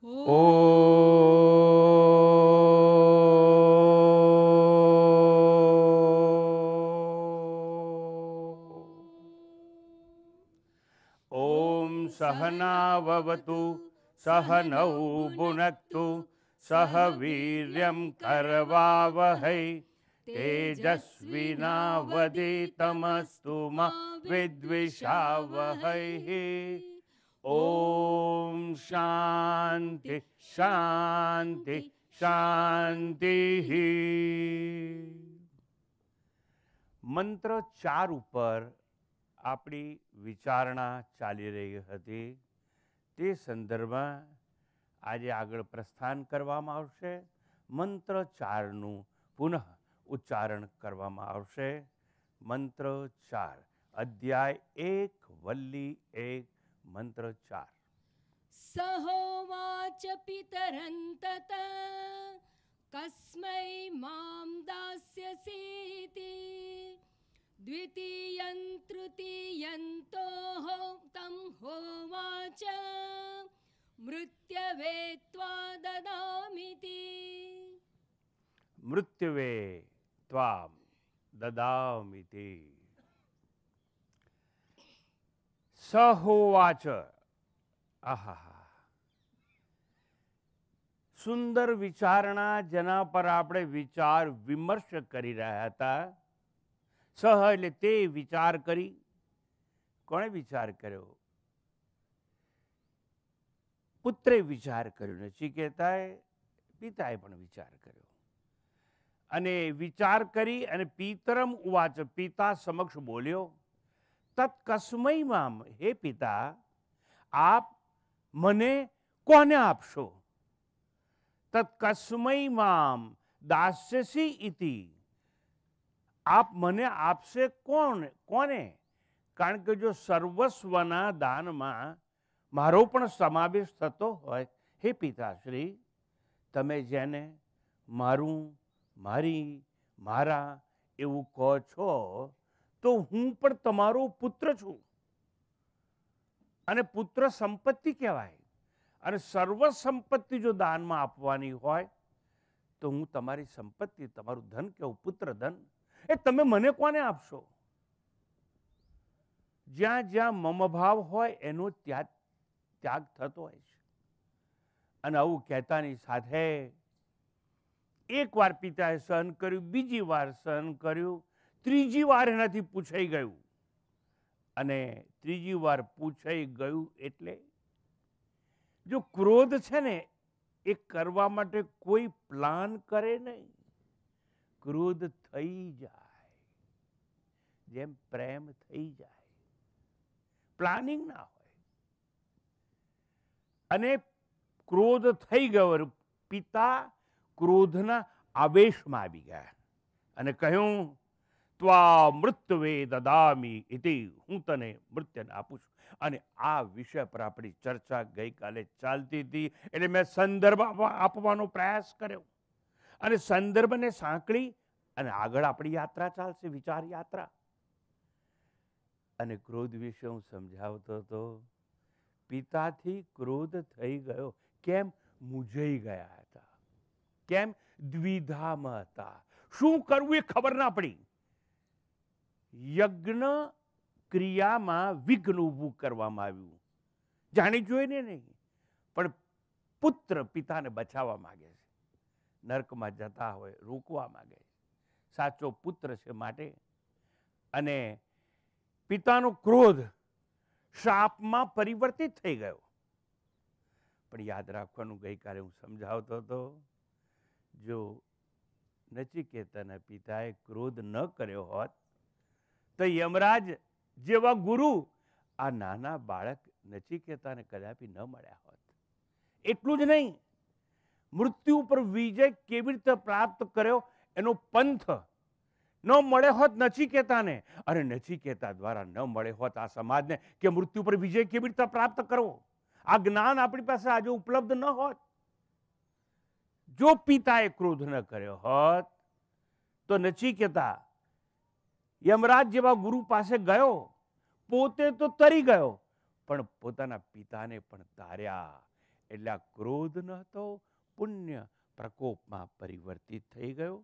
ॐ सहनावतु सहनौ भुनक्तु सह वीर्यं करवावहै तेजस्विनावदितमस्तु मा विद्विषावहैः ઓમ શાંતિ શાંતિ શાંતિ મંત્ર ચાર ઉપર આપણી વિચારણા ચાલી રહી હતી તે સંદર્ભમાં આજે આગળ પ્રસ્થાન કરવામાં આવશે મંત્ર ચારનું પુનઃ ઉચ્ચારણ કરવામાં આવશે મંત્ર ચાર અધ્યાય એક વલ્લી એક મંત્ર ચાર સહોવાચ પિતરંતત કસ્મૈ મામ દાસ્યસીતિ દ્વિતીયં તૃતીયંતો તમ હોવાચ મૃત્યવે ત્વા દદામિતિ મૃત્યવે ત્વા દદામિતિ સહોવાચ આહા સુંદર વિચારણા જેના પર આપણે વિચાર વિમર્શ કરી રહ્યા હતા સહ એટલે તે વિચાર કરી કોણે વિચાર કર્યો પુત્રે વિચાર કર્યો કહેતાએ પિતાએ પણ વિચાર કર્યો અને વિચાર કરી અને પિતરમ ઉવાચ પિતા સમક્ષ બોલ્યો તત્કસ્મય તત્કસ્મયમાં હે પિતા આપ મને કોને આપશો તત્કસ્મય તત્કસ્મયમાં દાસ્યસી ઇતિ આપ મને આપશે કોણ કોને કારણ કે જો સર્વસ્વના દાનમાં મારો પણ સમાવેશ થતો હોય હે પિતાશ્રી તમે જેને મારું મારી મારા એવું કહો છો તો હું પણ તમારો પુત્ર છું અને પુત્ર સંપત્તિ કહેવાય અને સર્વ સંપત્તિ જો દાનમાં આપવાની હોય તો હું તમારી સંપત્તિ તમારું ધન કે પુત્ર ધન એ તમે મને કોને આપશો જ્યાં જ્યાં મમભાવ હોય એનો ત્યાગ ત્યાગ થતો હોય છે અને આવું કહેતાની સાથે એક વાર પિતાએ સહન કર્યું બીજી વાર સહન કર્યું ત્રીજી વાર એનાથી પૂછાઈ ગયું અને ત્રીજી વાર પૂછાઈ ગયું એટલે જો ક્રોધ છે ને એ કરવા માટે કોઈ પ્લાન કરે નહીં ક્રોધ થઈ જાય જેમ પ્રેમ થઈ જાય પ્લાનિંગ ના હોય અને ક્રોધ થઈ ગયો પિતા ક્રોધના આવેશમાં આવી ગયા અને કહ્યું ત્વા મૃત્યુવે દદામી ઇતિ હું તને મૃત્યને આપું છું અને આ વિષય પર આપણી ચર્ચા ગઈકાલે ચાલતી હતી એટલે મેં સંદર્ભ આપવાનો પ્રયાસ કર્યો અને સંદર્ભને સાંકળી અને આગળ આપણી યાત્રા ચાલશે વિચાર યાત્રા અને ક્રોધ વિશે હું સમજાવતો હતો પિતાથી ક્રોધ થઈ ગયો કેમ મૂંઝાઈ ગયા હતા કેમ દ્વિધામાં હતા શું કરવું એ ખબર ના પડી યજ્ઞ ક્રિયામાં વિઘ્ન ઊભું કરવામાં આવ્યું જાણી જોઈને નહીં પણ પુત્ર પિતાને બચાવવા માગે છે નર્કમાં જતા હોય રોકવા માગે છે સાચો પુત્ર છે માટે અને પિતાનો ક્રોધ શાપમાં પરિવર્તિત થઈ ગયો પણ યાદ રાખવાનું ગઈકાલે હું સમજાવતો હતો જો નચિકેતાના પિતાએ ક્રોધ ન કર્યો હોત તો યમરાજ જેવા ગુરુ આ નાના બાળક નચિકેતાને કદાપી ન મળ્યા હોત એટલું જ નહીં મૃત્યુ ઉપર વિજય કેવી રીતે પ્રાપ્ત કર્યો એનો પંથ ન મળે હોત નચિકેતાને અને નચિકેતા દ્વારા ન મળે હોત આ સમાજને કે મૃત્યુ પર વિજય કેવી રીતે પ્રાપ્ત કરવો આ જ્ઞાન આપણી પાસે આજે ઉપલબ્ધ ન હોત જો પિતાએ ક્રોધ ન કર્યો હોત તો નચિકેતા યમરાજ જેવા ગુરુ પાસે ગયો પોતે તો તરી ગયો પણ પોતાના પિતાને પણ તાર્યા એટલે આ ક્રોધ ન હતો પુણ્ય પ્રકોપમાં પરિવર્તિત થઈ ગયો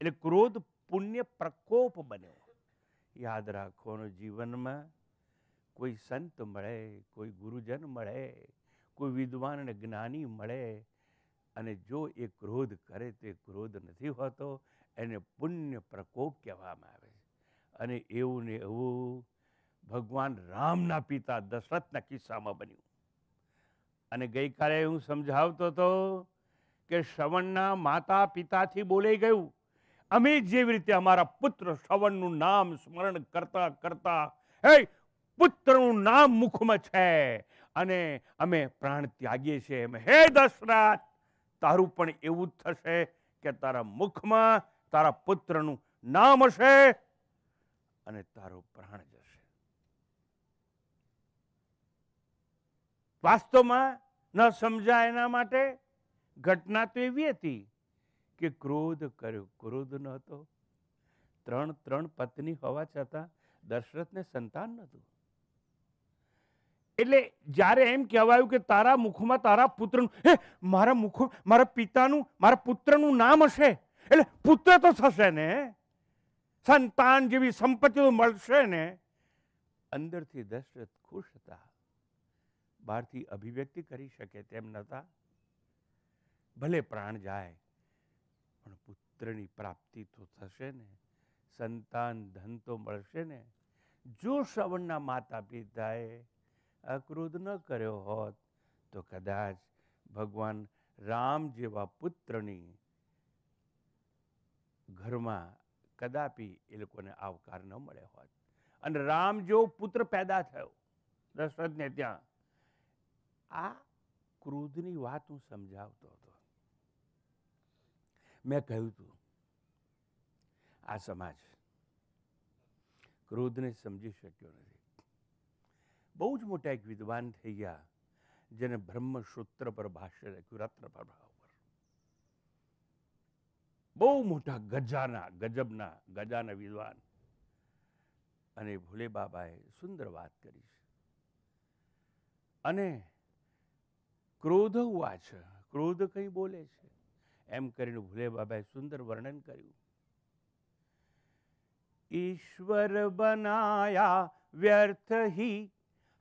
એટલે ક્રોધ પુણ્ય પ્રકોપ બન્યો યાદ રાખવાનું જીવનમાં કોઈ સંત મળે કોઈ ગુરુજન મળે કોઈ વિદ્વાન અને જ્ઞાની મળે અને જો એ ક્રોધ કરે તો એ ક્રોધ નથી હોતો એને પુણ્ય પ્રકોપ કહેવામાં આવે અને એવું ને એવું ભગવાન રામના પિતા દશરથના કિસ્સામાં બન્યું અને ગઈકાલે હું સમજાવતો હતો કે શ્રવણના માતા પિતાથી બોલાઈ ગયું અમે જેવી રીતે અમારા પુત્ર શ્રવણનું નામ સ્મરણ કરતા કરતા હે પુત્રનું નામ મુખમાં છે અને અમે પ્રાણ ત્યાગીએ છીએ એમ હે દશરથ તારું પણ એવું જ થશે કે તારા મુખમાં તારા પુત્રનું નામ હશે અને તારો પ્રાણ જશે વાસ્તવમાં ન સમજાય એના માટે ઘટના તો એવી હતી કે ક્રોધ કર્યો ક્રોધ ન હતો ત્રણ ત્રણ પત્ની હોવા છતાં દશરથને સંતાન નહોતું એટલે જ્યારે એમ કહેવાયું કે તારા મુખમાં તારા પુત્રનું હે મારા મુખ મારા પિતાનું મારા પુત્રનું નામ હશે એટલે પુત્ર તો થશે ને સંતાન જેવી સંપત્તિઓ મળશે ને અંદરથી દશરથ ખુશ હતા બહારથી અભિવ્યક્તિ કરી શકે તેમ નહોતા ભલે પ્રાણ જાય પણ પુત્રની પ્રાપ્તિ તો થશે ને સંતાન ધન તો મળશે ને જો શ્રવણના માતા પિતાએ અક્રોધ ન કર્યો હોત તો કદાચ ભગવાન રામ જેવા પુત્રની ઘરમાં કદાપી એ લોકોને આવકાર ન મળ્યો હોત અને રામ જો પુત્ર પેદા થયો દશરથને ત્યાં આ ક્રોધની વાત હું સમજાવતો હતો મેં કહ્યું હતું આ સમાજ ક્રોધને સમજી શક્યો નથી બહુ જ મોટા એક વિદ્વાન થઈ ગયા જેને બ્રહ્મસૂત્ર પર ભાષ્ય લખ્યું રત્ન પર બહુ મોટા ગજાના ગજબના ગજાના વિદ્વાન અને ભોલે બાબાએ સુંદર વાત કરી છે અને ક્રોધ ઉવાચ ક્રોધ કંઈ બોલે છે એમ કરીને ભોલે બાબાએ સુંદર વર્ણન કર્યું ઈશ્વર બનાયા વ્યર્થ હી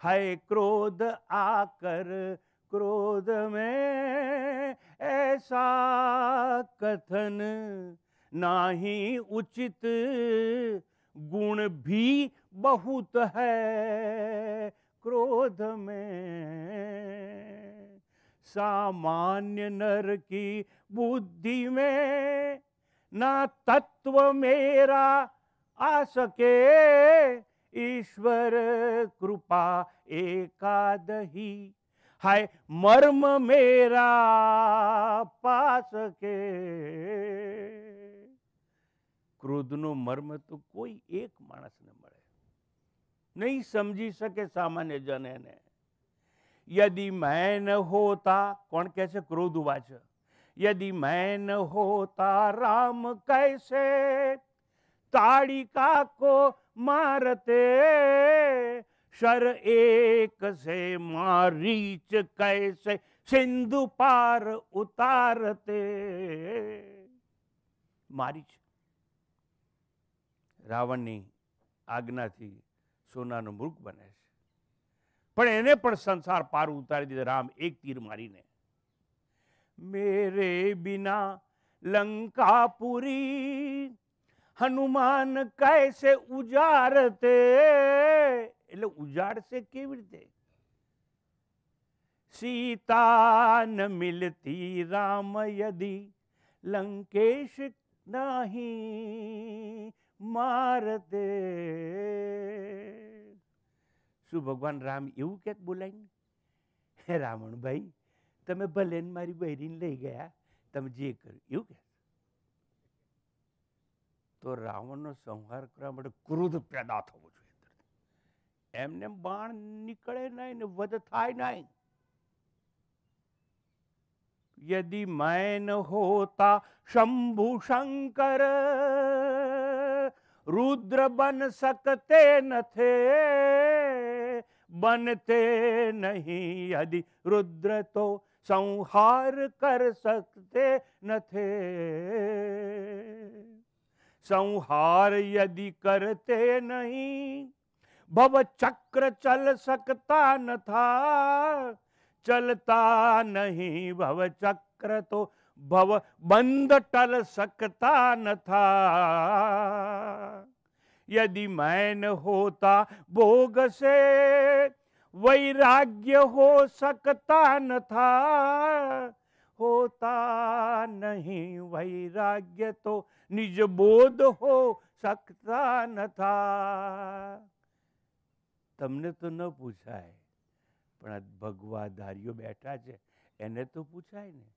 હૈ ક્રોધ આકર ક્રોધ મેં ऐसा कथन ना ही उचित गुण भी बहुत है क्रोध में सामान्य नर की बुद्धि में ना तत्व मेरा आ सके ईश्वर कृपा एकादही हाय मर्म मेरा पास के क्रोध नो मर्म तो कोई एक मानस न मरे नहीं समझी सके सामान्य जन ने यदि मैं न होता कौन कैसे क्रोध उबाच यदि मैं न होता राम कैसे ताड़ी का को मारते શર એક સે મારીચ કૈસે સિંધુ પાર ઉતારતે મારીચ રાવણની આજ્ઞાથી સોનાનું મૃગ બને છે પણ એને પણ સંસાર પાર ઉતારી દીધો રામ એક તીર મારીને મેરે બિના લંકાપુરી હનુમાન કૈસે ઉજારતે એટલે ઉજાડ છે કેવી રીતે સીતાન મળતી રામ યદી લંકેશ નાહી માર દે સુ ભગવાન રામ એવું કે બોલાય ન રામણ ભાઈ તમે ભલે મારી બહેન લઈ ગયા તમે જે કર્યું એવું કે તો રાવણનો સંહાર કરવા માટે ક્રોધ પેદા થયો એમને બાણ નીકળે નહીં ને વધ થાય નહીં यदि मैं न होता शंभु शंकर रुद्र बन सकते न थे बनते नहीं यदि रुद्र तो संहार कर सकते न थे संहार यदि करते नहीं भव चक्र चल सकता न था चलता नहीं भव चक्र तो भव बंद टल सकता न था यदि मैन होता भोग से वैराग्य हो सकता न था होता नहीं वैराग्य तो निज बोध हो सकता न था તમને તો ન પૂછાય પણ આ ભગવાધારીઓ બેઠા છે એને તો પૂછાય ને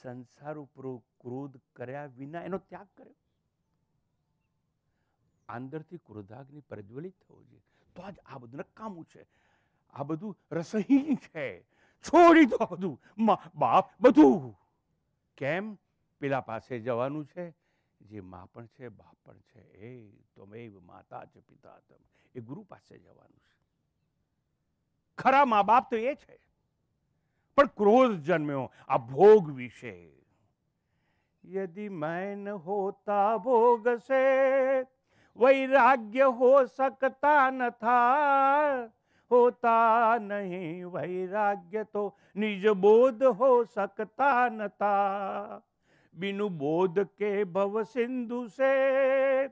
સંસાર ઉપર ક્રોધ કર્યા વિના એનો ત્યાગ કર્યો અંદરથી ક્રોધાગ્નિ પ્રજ્વલિત થવો જોઈએ તો આજ આ બધું નકામું છે આ બધું રસહીન છે છોડી દો બધું બાપ બધું કેમ પેલા પાસે જવાનું છે जे माँ पण बाप पण छे ए माता च पिता तम गुरु पासे जवानू खरा माँ बाप तो ये क्रोध जन्म्यो आ भोग विषय यदि मैन होता भोग से वैराग्य हो सकता न था होता नहीं वैराग्य तो निज बोध हो सकता न था बिनु बोध के भव सिंधु से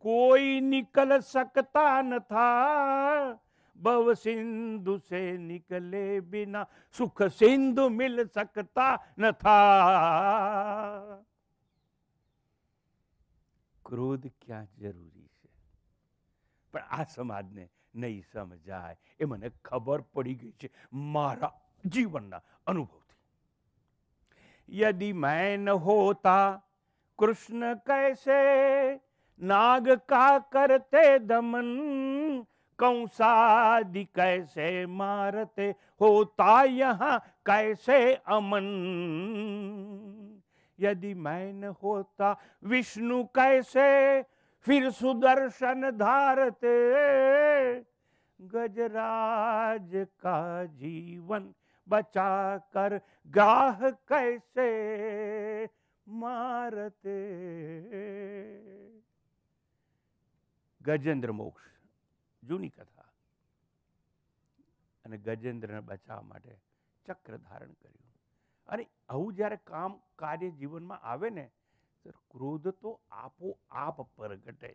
कोई निकल सकता न था भव सिंधु से निकले बिना सुख सिंधु मिल सकता न था क्रोध क्या जरूरी છે પણ આ સમાજને નહીં સમજાય એ મને ખબર પડી ગઈ છે મારા જીવનના અનુભવ यदि मैं न होता कृष्ण कैसे नाग का करते दमन कंसादि कैसे मारते होता यहाँ कैसे अमन यदि मैं न होता विष्णु कैसे फिर सुदर्शन धारते गजराज का जीवन बचा कर गाह कैसे मारते ગજેન્દ્ર મોક્ષ જૂની કથા અને ગજેન્દ્રને બચાવવા માટે ચક્ર ધારણ કર્યું અને આવું જ્યારે કામ કાર્ય જીવનમાં આવે ને તો ક્રોધ તો આપોઆપ પ્રગટે છે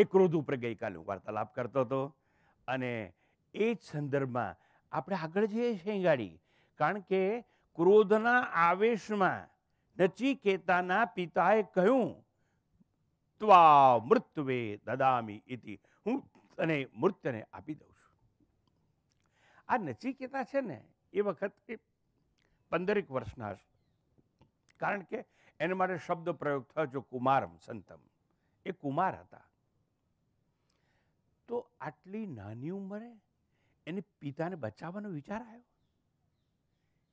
એ ક્રોધ ઉપર ગઈકાલે હું વાર્તાલાપ કરતો હતો અને એ જ સંદર્ભમાં આપણે આગળ જઈએ છીએ ગાડી કારણ કે ક્રોધના આવેશમાં નચિકેતાના પિતાએ કહ્યું ત્વા મૃત્યુવે દદામી ઇતિ હું અને મૃત્યુને આપી દઉં છું આ નચિકેતા છે ને એ વખત પંદરેક વર્ષના હશે કારણ કે એને માટે શબ્દ પ્રયોગ થયો જો કુમારમ સંતમ એ કુમાર હતા તો આટલી નાની ઉંમરે એને પિતાને બચાવવાનો વિચાર આવ્યો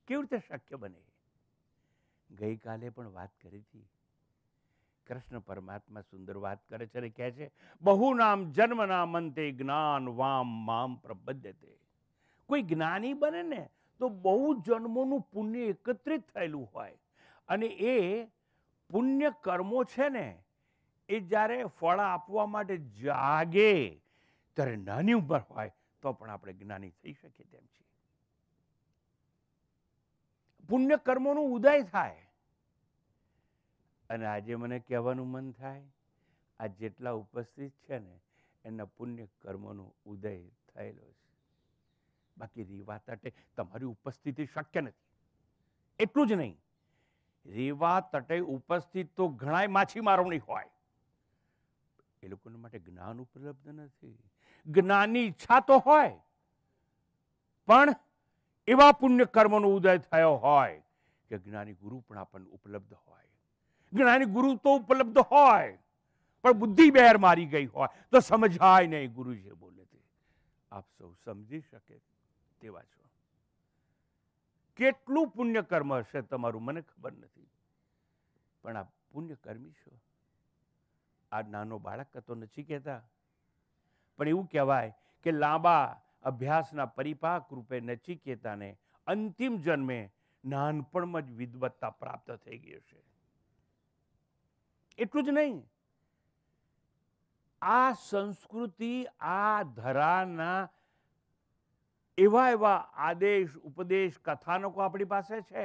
કેવી રીતે શક્ય બને ગઈકાલે પણ વાત કરી હતી કૃષ્ણ પરમાત્મા સુંદર વાત કરે છે અને કહે છે બહુ નામ જન્મ નામ અંતે જ્ઞાન વામ મામ પ્રબદ્ધતે કોઈ જ્ઞાની બને ને તો બહુ જન્મોનું પુણ્ય એકત્રિત થયેલું હોય અને એ પુણ્ય કર્મો છે ને એ જ્યારે ફળ આપવા માટે જાગે ત્યારે નાની ઉંમર હોય તો પણ આપણે જ્ઞાની થઈ શકીએ તેમ છીએ પુણ્ય કર્મોનું ઉદય થાય અને આજે મને કહેવાનું મન થાય આ જેટલા ઉપસ્થિત છે ને એના પુણ્ય કર્મોનો ઉદય થયેલો છે બાકી રીવા તટે તમારી ઉપસ્થિતિ શક્ય નથી એટલું જ નહીં રીવા તટે ઉપસ્થિત તો ઘણાય માછીમારોની હોય એ લોકોને માટે જ્ઞાન ઉપલબ્ધ નથી જ્ઞાનની ઈચ્છા તો હોય પણ એવા પુણ્ય કર્મનો ઉદય થયો હોય કે જ્ઞાની ગુરુ પણ આપણને ઉપલબ્ધ હોય જ્ઞાની ગુરુ તો ઉપલબ્ધ હોય પણ બુદ્ધિ બેર મારી ગઈ હોય તો સમજાય નહીં ગુરુ જે બોલે તે આપ સૌ સમજી શકે તેવા છો કેટલું પુણ્ય કર્મ હશે તમારું મને ખબર નથી પણ આ પુણ્ય કર્મી છો આ નાનો બાળક હતો નથી કહેતા પણ એવું કહેવાય કે લાંબા અભ્યાસના પરિપાક રૂપે નચિકેતાને અંતિમ જન્મે નાનપણમાં જ વિદવત્તા પ્રાપ્ત થઈ ગઈ છે એટલું જ નહીં આ સંસ્કૃતિ આ ધરાના એવા એવા આદેશ ઉપદેશ કથાનકો આપણી પાસે છે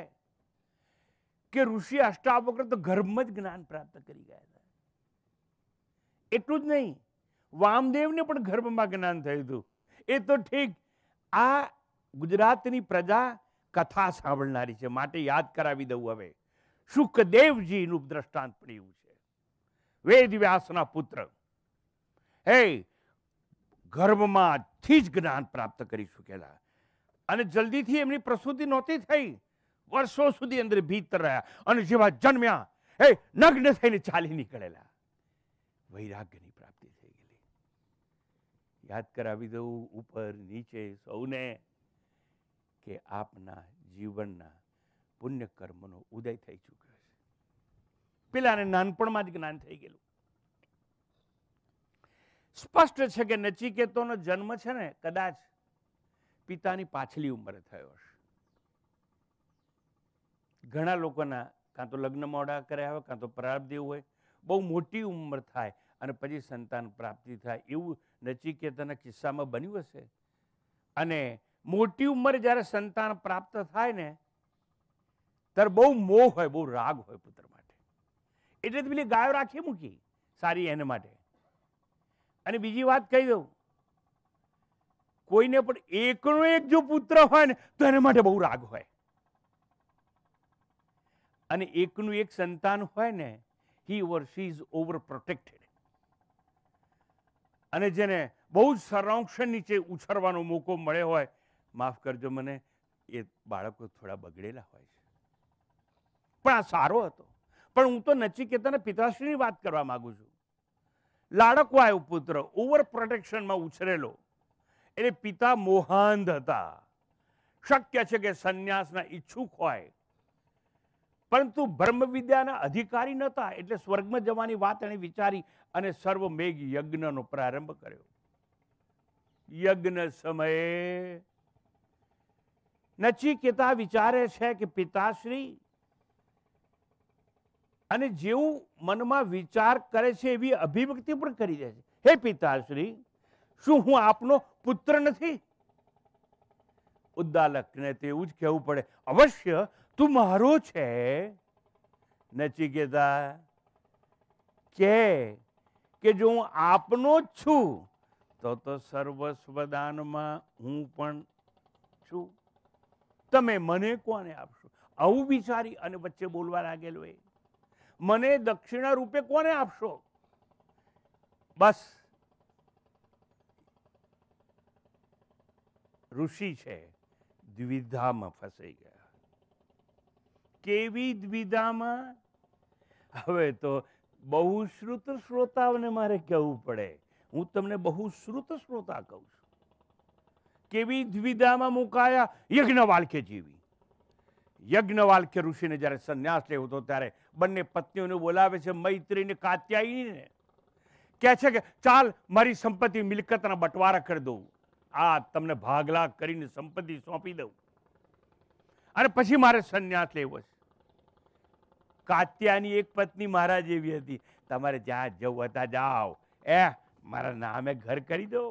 કે ઋષિ અષ્ટાવક્ર તો ગર્ભમાં જ જ્ઞાન પ્રાપ્ત કરી ગયા હતા એટલું જ નહીં વામદેવને પણ ગર્ભમાં જ્ઞાન થયું હતું એ તો ઠીક આ ગુજરાતની પ્રજા કથા સાંભળનારી છે માટે યાદ કરાવી દઉં હવે શુકદેવજીનું દ્રષ્ટાંત પડ્યું છે વેદ વ્યાસના પુત્ર હે ગર્ભમાંથી જ જ્ઞાન પ્રાપ્ત કરી ચૂકેલા અને જલ્દીથી એમની પ્રસૂતિ નહોતી થઈ વર્ષો સુધી અંદર ભીતર રહ્યા અને જેવા જન્મ્યા એ નગ્ન થઈને ચાલી નીકળેલા વૈરાગ્યની યાદ કરાવી દઉં ઉપર નીચે સૌને કે આપના જીવનના પુણ્ય કર્મનો ઉદય થઈ ચૂક્યો છે પેલાને નાનપણમાં જ જ્ઞાન થઈ ગયેલું સ્પષ્ટ છે કે નચિકેતોનો જન્મ છે ને કદાચ પિતાની પાછલી ઉંમરે થયો હશે ઘણા લોકોના કાં તો લગ્ન મોડા કરે આવે કાં તો પ્રારબ્ધ હોય બહુ મોટી ઉંમર થાય અને પછી સંતાન પ્રાપ્તિ થાય એવું નચિકેતાના કિસ્સામાં બન્યું હશે અને મોટી ઉંમરે જ્યારે સંતાન પ્રાપ્ત થાય ને ત્યારે બહુ મોહ હોય બહુ રાગ હોય પુત્ર માટે એટલે જ પેલી ગાયો રાખી મૂકી સારી એને માટે અને બીજી વાત કહી દઉં કોઈને પણ એકનો એક જો પુત્ર હોય ને તો એના માટે બહુ રાગ હોય અને એકનું એક સંતાન હોય ને he or she is over protected અને જેને બહુ જ સંરક્ષણ નીચે ઉછરવાનો મોકો મળે હોય માફ કરજો મને એ બાળકો થોડા બગડેલા હોય છે પણ આ સારો હતો પણ હું તો નચિકેતાના પિતાશ્રીની વાત કરવા માગું છું લાડકો આવ્યો પુત્ર ઓવર પ્રોટેક્શનમાં ઉછરેલો એટલે પિતા મોહાંધ હતા શક્ય છે કે સંન્યાસના ઈચ્છુક હોય પરંતુ વિદ્યાના અધિકારી નહોતા એટલે સ્વર્ગમાં જવાની વાત એણે વિચારી અને સર્વમેઘ યજ્ઞનો પ્રારંભ કર્યો યજ્ઞ સમયે નચિકેતા વિચારે છે કે પિતાશ્રી અને જેવું મનમાં વિચાર કરે છે એવી અભિવ્યક્તિ પણ કરી દે છે હે પિતાશ્રી શું હું આપનો પુત્ર નથી ઉદ્દાલકને તેવું જ કહેવું પડે અવશ્ય તું મારો છે નચિકેતા કે કે જો હું આપનો જ છું તો તો સર્વસ્વદાનમાં હું પણ છું તમે મને કોને આપશો આવું વિચારી અને વચ્ચે બોલવા લાગેલો એ મને દક્ષિણા રૂપે કોને આપશો બસ ઋષિ છે દ્વિધામાં ફસાઈ ગયા કેવી દ્વિધામાં હવે તો બહુ શ્રુત શ્રોતાઓને મારે કહેવું પડે હું તમને બહુ શ્રુત શ્રોતા કહું છું કેવી દ્વિધામાં મુકાયા યજ્ઞ યજ્ઞવાલ્કે જીવી યજ્ઞ યજ્ઞવાલ્કે ઋષિને જ્યારે સંન્યાસ લેવો હતો ત્યારે બંને પત્નીઓને બોલાવે છે મૈત્રીને કાત્યાયીને કહે છે કે ચાલ મારી સંપત્તિ મિલકતના બટવારા કરી દઉં આ તમને ભાગલા કરીને સંપત્તિ સોંપી દઉં અને પછી મારે સંન્યાસ લેવો છે કાત્યાની એક પત્ની મારા જેવી હતી તમારે જ્યાં જવું હતા જાઓ એ મારા નામે ઘર કરી દો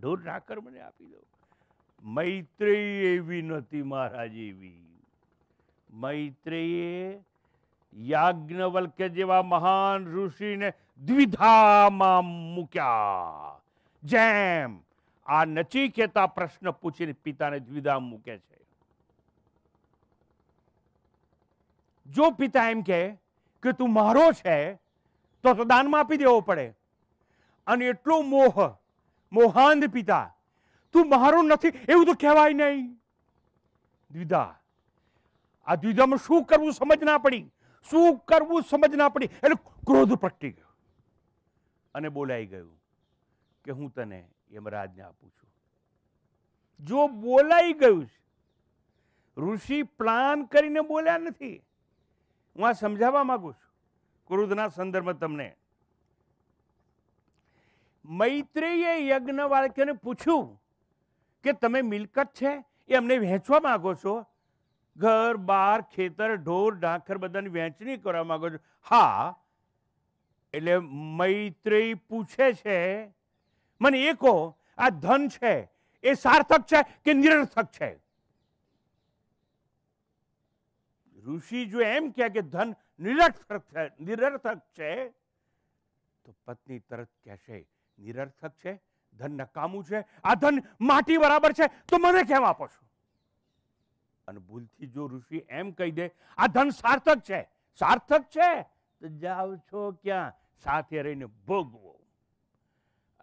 ઢોર ઢાકર મને આપી દો મૈત્રેય એવી નહોતી મારા જેવી મૈત્રેયે યાજ્ઞવલ્ક્ય જેવા મહાન ઋષિને દ્વિધામાં મૂક્યા જેમ આ નચી કહેતા પ્રશ્ન પૂછીને પિતાને દ્વિધામ મૂકે છે જો પિતા એમ કહે કે તું મારો છે તો તો દાનમાં આપી દેવો પડે અને એટલો મોહ મોહાંધ પિતા તું મારો નથી એવું તો કહેવાય નહીં દ્વિધા આ દ્વિધામાં શું કરવું સમજ ના પડી શું કરવું સમજ ના પડી એટલે ક્રોધ પ્રગટી ગયો અને બોલાઈ ગયું કે હું તને યમરાજને આપું છું જો બોલાઈ ગયું છે ઋષિ પ્લાન કરીને બોલ્યા નથી હું આ સમજાવવા માગું છું ક્રોધના સંદર્ભમાં તમને મૈત્રેયે યજ્ઞવાળક્યને પૂછ્યું કે તમે મિલકત છે એ અમને વહેંચવા માગો છો ઘર બાર ખેતર ઢોર ઢાંખર બધાની વહેંચણી કરવા માગો છો હા એટલે મૈત્રેય પૂછે છે મને એ કહો આ ધન છે એ સાર્થક છે કે નિરર્થક છે ઋષિ જો એમ કહે કે ધન નિરર્થક છે નિરર્થક છે તો પત્ની તરત કહેશે નિરર્થક છે ધન નકામું છે આ ધન માટી બરાબર છે તો મને કેમ આપો છો અને ભૂલથી જો ઋષિ એમ કહી દે આ ધન સાર્થક છે સાર્થક છે તો જાઓ છો ક્યાં સાથે રહીને ભોગવો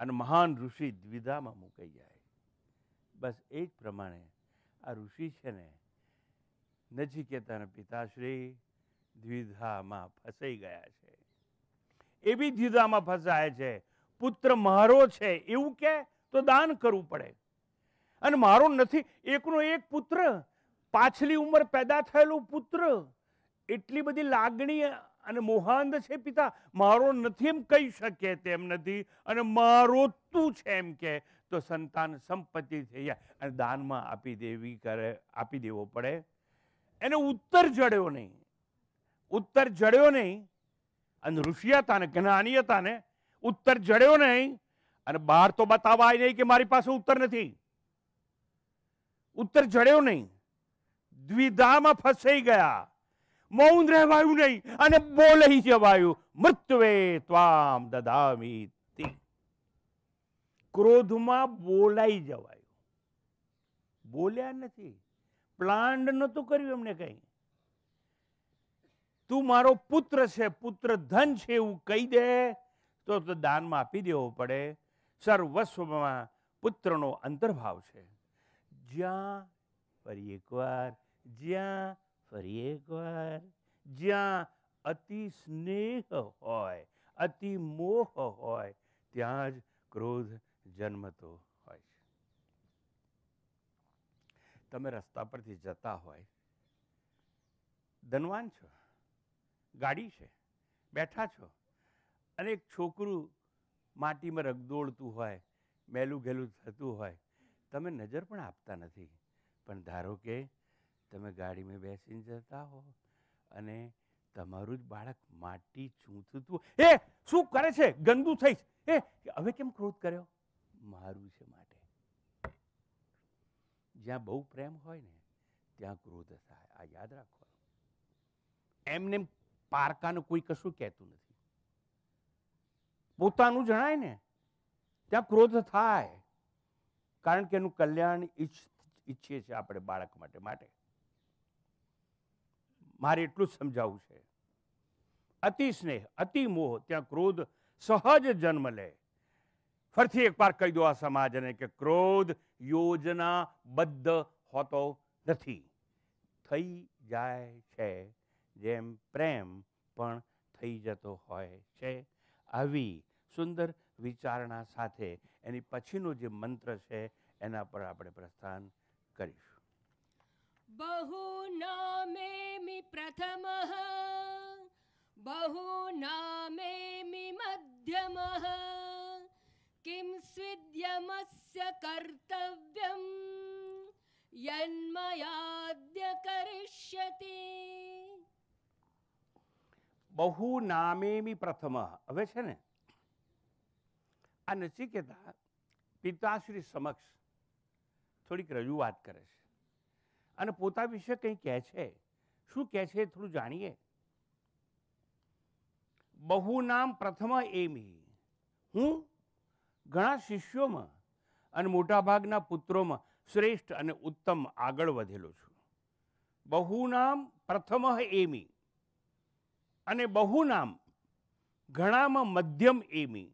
અને મહાન ઋષિ દ્વિધામાં મુકાઈ જાય બસ એ જ પ્રમાણે આ ઋષિ છે ને નચિકેતાના પિતાશ્રી દ્વિધામાં ફસાઈ ગયા છે એવી દ્વિધામાં ફસાય છે પુત્ર મારો છે એવું કે તો દાન કરવું પડે અને મારો નથી એકનો એક પુત્ર પાછલી ઉંમર પેદા થયેલો પુત્ર એટલી બધી લાગણી અને મોહાંધ છે પિતા મારો નથી એમ કહી શકે તેમ નથી અને મારો તું છે એમ કે તો સંતાન સંપત્તિ થઈ જાય અને દાનમાં આપી દેવી કરે આપી દેવો પડે એને ઉત્તર જડ્યો નહીં ઉત્તર જડ્યો નહીં અને ઋષિયતાને જ્ઞાનીયતાને ઉત્તર જડ્યો નહીં અને બહાર તો બતાવાય નહીં કે મારી પાસે ઉત્તર નથી ઉત્તર જડ્યો નહીં દ્વિધામાં ફસાઈ ગયા મૌન રહેવાયું નહીં અને બોલાઈ જવાયું મૃત્યુવે ત્વામ દદામી ક્રોધમાં બોલાઈ જવાયું બોલ્યા નથી પ્લાન્ડ નહોતું કર્યું એમને કંઈ તું મારો પુત્ર છે પુત્ર ધન છે એવું કહી દે તો દાનમાં આપી દેવો પડે સર્વસ્વમાં પુત્રનો અંતર્ભાવ છે જ્યાં ફરી એકવાર જ્યાં ફરી એકવાર જ્યાં અતિ સ્નેહ હોય અતિ મોહ હોય ત્યાં જ ક્રોધ જન્મતો તમે રસ્તા પરથી જતા હોય ધનવાન છો ગાડી છે બેઠા છો અને એક છોકરું માટીમાં રગદોળતું હોય મેલું ઘેલું થતું હોય તમે નજર પણ આપતા નથી પણ ધારો કે તમે ગાડીમાં બેસીને જતા હો અને તમારું જ બાળક માટી ચૂંથતું એ શું કરે છે ગંદુ થઈ એ હવે કેમ ક્રોધ કર્યો મારું છે માટી જ્યાં બહુ પ્રેમ હોય ને ત્યાં ક્રોધ થાય આ યાદ રાખવાનું એમને પારકાનું કોઈ કશું કહેતું નથી પોતાનું જણાય ને ત્યાં ક્રોધ થાય કારણ કે એનું કલ્યાણ ઈચ્છીએ છીએ આપણે બાળક માટે માટે મારે એટલું જ સમજાવવું છે અતિ સ્નેહ અતિ મોહ ત્યાં ક્રોધ સહજ જન્મ લે ફરીથી એકવાર કહી દો આ સમાજને કે ક્રોધ યોજનાબદ્ધ હોતો નથી થઈ જાય છે જેમ પ્રેમ પણ થઈ જતો હોય છે આવી સુંદર વિચારણા સાથે એની પછીનો જે મંત્ર છે એના પર આપણે પ્રસ્થાન કરીશું બહુ નામે મી પ્રથમ બહુ નામે મી મધ્યમ किं स्विद्यमस्य कर्तव्यं यन्मयाद्य करिष्यति બહુ નામેમી પ્રથમ હવે છે ને આ નચિકેતા પિતાશ્રી સમક્ષ થોડીક રજૂઆત કરે છે અને પોતા વિશે કંઈ કહે છે શું કહે છે થોડું જાણીએ બહુ નામ પ્રથમ એમી હું ઘણા શિષ્યોમાં અને મોટાભાગના પુત્રોમાં શ્રેષ્ઠ અને ઉત્તમ આગળ વધેલો છું બહુનામ પ્રથમ એમી અને બહુનામ ઘણામાં મધ્યમ એમી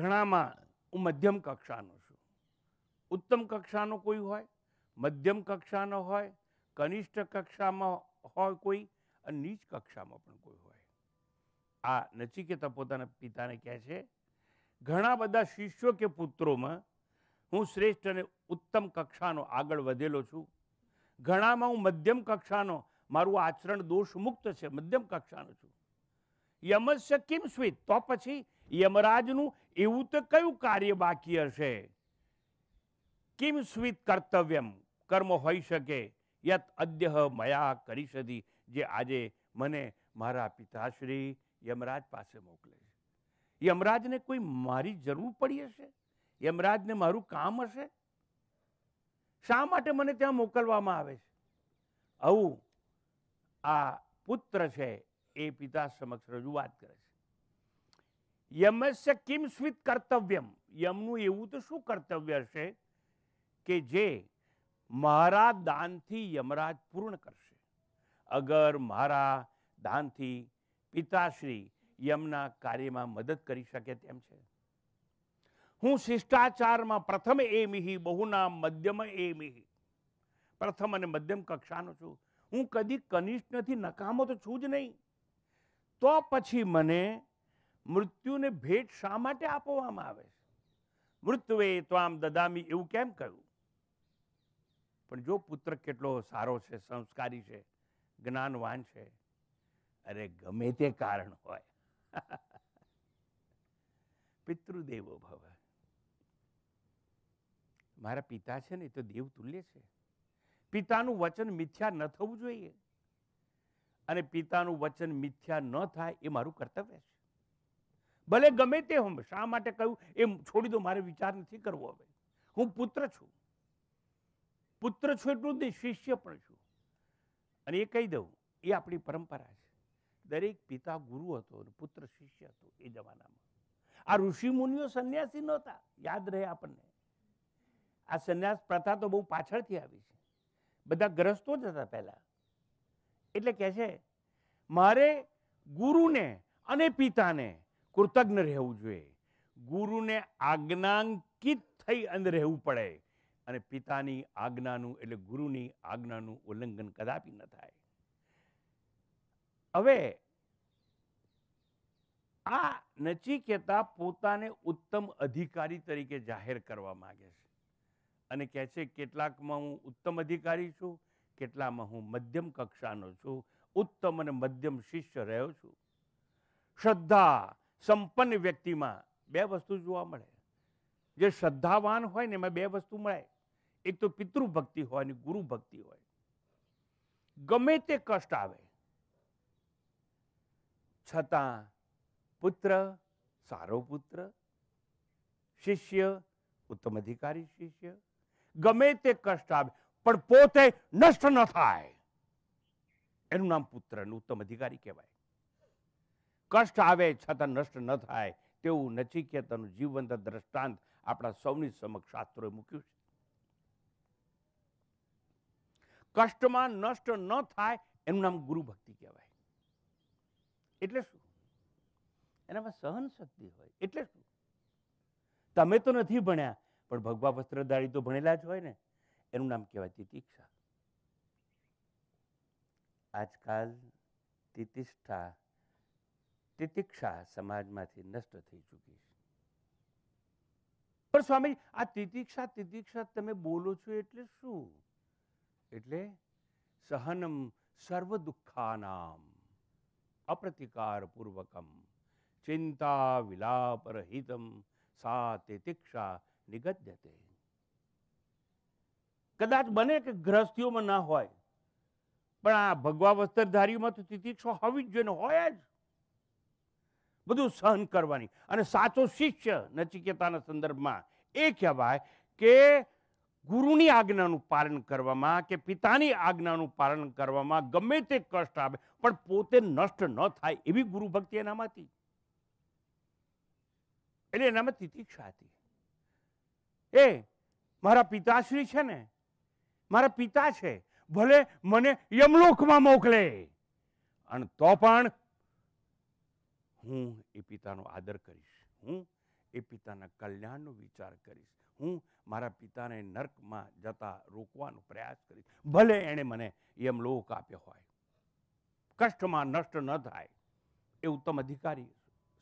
ઘણામાં હું મધ્યમ કક્ષાનો છું ઉત્તમ કક્ષાનો કોઈ હોય મધ્યમ કક્ષાનો હોય કનિષ્ઠ કક્ષામાં હોય કોઈ અને નીચ કક્ષામાં પણ કોઈ હોય આ નચિકેતા પોતાના પિતાને કહે છે ઘણા બધા શિષ્યો કે પુત્રોમાં હું શ્રેષ્ઠ અને ઉત્તમ કક્ષાનો આગળ વધેલો છું ઘણામાં હું મધ્યમ કક્ષાનો મારું આચરણ દોષમુક્ત છે મધ્યમ કક્ષાનો છું યમસ્ય કિમ સ્વિત તો પછી યમરાજનું એવું તો કયું કાર્ય બાકી હશે કિમ સ્વિત કર્તવ્યમ કર્મ હોઈ શકે યત અદ્યહ મયા કરી સદી જે આજે મને મારા પિતાશ્રી યમરાજ પાસે મોકલે છે યમરાજને કોઈ મારી જરૂર પડી હશે યમરાજને મારું કામ હશે શા માટે મને ત્યાં મોકલવામાં આવે છે આવું આ પુત્ર છે એ પિતા સમક્ષ રજૂઆત કરે છે યમસ્ય કિમ સ્વિત કર્તવ્યમ યમનું એવું તો શું કર્તવ્ય હશે કે જે મારા દાનથી યમરાજ પૂર્ણ કરશે અગર મારા દાનથી પિતાશ્રી યમના કાર્યમાં મદદ કરી શકે તેમ છે હું શિષ્ટાચારમાં પ્રથમ એ મિહિ બહુના મધ્યમ એ મિહિ પ્રથમ અને મધ્યમ કક્ષાનો છું હું કદી કનિષ્ઠ નથી નકામો તો છું જ નહીં તો પછી મને મૃત્યુને ભેટ શા માટે આપવામાં આવે છે મૃત્યુએ આમ દદામી એવું કેમ કહ્યું પણ જો પુત્ર કેટલો સારો છે સંસ્કારી છે જ્ઞાનવાન છે અરે ગમે તે કારણ હોય પિતૃદેવો ભવ મારા પિતા છે ને એ તો દેવ તુલ્ય છે પિતાનું વચન મિથ્યા ન થવું જોઈએ અને પિતાનું વચન મિથ્યા ન થાય એ મારું કર્તવ્ય છે ભલે ગમે તે હું શા માટે કહ્યું એ છોડી દો મારે વિચાર નથી કરવો હવે હું પુત્ર છું પુત્ર છું એટલું જ શિષ્ય પણ છું અને એ કહી દઉં એ આપણી પરંપરા છે દરેક પિતા ગુરુ હતો પુત્ર શિષ્ય હતો એ જમાનામાં આ ઋષિ મુનિઓ સંન્યાસી નહોતા યાદ રહે આપણને આ સંન્યાસ પ્રથા તો બહુ પાછળથી આવી છે બધા ગ્રસ્તો જ હતા પહેલાં એટલે કહે છે મારે ગુરુને અને પિતાને કૃતજ્ઞ રહેવું જોઈએ ગુરુને આજ્ઞાંકિત થઈ અંદર રહેવું પડે અને પિતાની આજ્ઞાનું એટલે ગુરુની આજ્ઞાનું ઉલ્લંઘન કદાપી ન થાય હવે આ નચિકેતા પોતાને ઉત્તમ અધિકારી તરીકે જાહેર કરવા માગે છે અને કહે છે કેટલાકમાં હું ઉત્તમ અધિકારી છું કેટલામાં હું મધ્યમ કક્ષાનો છું ઉત્તમ અને મધ્યમ શિષ્ય રહ્યો છું શ્રદ્ધા સંપન્ન વ્યક્તિમાં બે વસ્તુ જોવા મળે જે શ્રદ્ધાવાન હોય ને એમાં બે વસ્તુ મળે એક તો પિતૃભક્તિ હોય અને ગુરુ ભક્તિ હોય ગમે તે કષ્ટ આવે છતાં પુત્ર સારો પુત્ર શિષ્ય ઉત્તમ અધિકારી શિષ્ય ગમે તે કષ્ટ આવે પણ પોતે નષ્ટ ન થાય એનું નામ પુત્ર ઉત્તમ અધિકારી કહેવાય કષ્ટ આવે છતાં નષ્ટ ન થાય તેવું નચિકેતાનું જીવંત દ્રષ્ટાંત આપણા સૌની સમક્ષ શાસ્ત્રોએ મૂક્યું છે કષ્ટમાં નષ્ટ ન થાય એનું નામ ગુરુ ભક્તિ કહેવાય એટલે શું એનામાં સહન શક્તિ હોય એટલે શું તમે તો નથી ભણ્યા પણ ભગવા વસ્ત્રધારી તો ભણેલા જ હોય ને એનું નામ કહેવાય તિતિક્ષા આજકાલ તિતિષ્ઠા તિતિક્ષા સમાજમાંથી નષ્ટ થઈ ચૂકી છે પણ સ્વામી આ તિતિક્ષા તિતિક્ષા તમે બોલો છો એટલે શું એટલે સહનમ સર્વ દુઃખાનામ અપ્રતિકારપૂર્વકમ ચિંતા વિલાપરહિતમ સા તે નિગદ્યતે કદાચ બને કે ગ્રહસ્થીઓમાં ના હોય પણ આ ભગવા વસ્ત્રધારીઓમાં તો તિતિક્ષો હોવી જ જોઈએ હોય જ બધું સહન કરવાની અને સાચો શિષ્ય નચિકેતાના સંદર્ભમાં એ કહેવાય કે ગુરુની આજ્ઞાનું પાલન કરવામાં કે પિતાની આજ્ઞાનું પાલન કરવામાં ગમે તે કષ્ટ આવે પણ પોતે નષ્ટ ન થાય એવી ગુરુ ભક્તિ એનામાંથી એટલે એનામાં તિતિક્ષા હતી એ મારા પિતાશ્રી છે ને મારા પિતા છે ભલે મને યમલોકમાં મોકલે અને તો પણ હું એ પિતાનો આદર કરીશ હું એ પિતાના કલ્યાણનો વિચાર કરીશ હું મારા પિતાને નર્કમાં જતા રોકવાનો પ્રયાસ કરીશ ભલે એણે મને યમલોક આપ્યો હોય કષ્ટમાં નષ્ટ ન થાય એ ઉત્તમ અધિકારી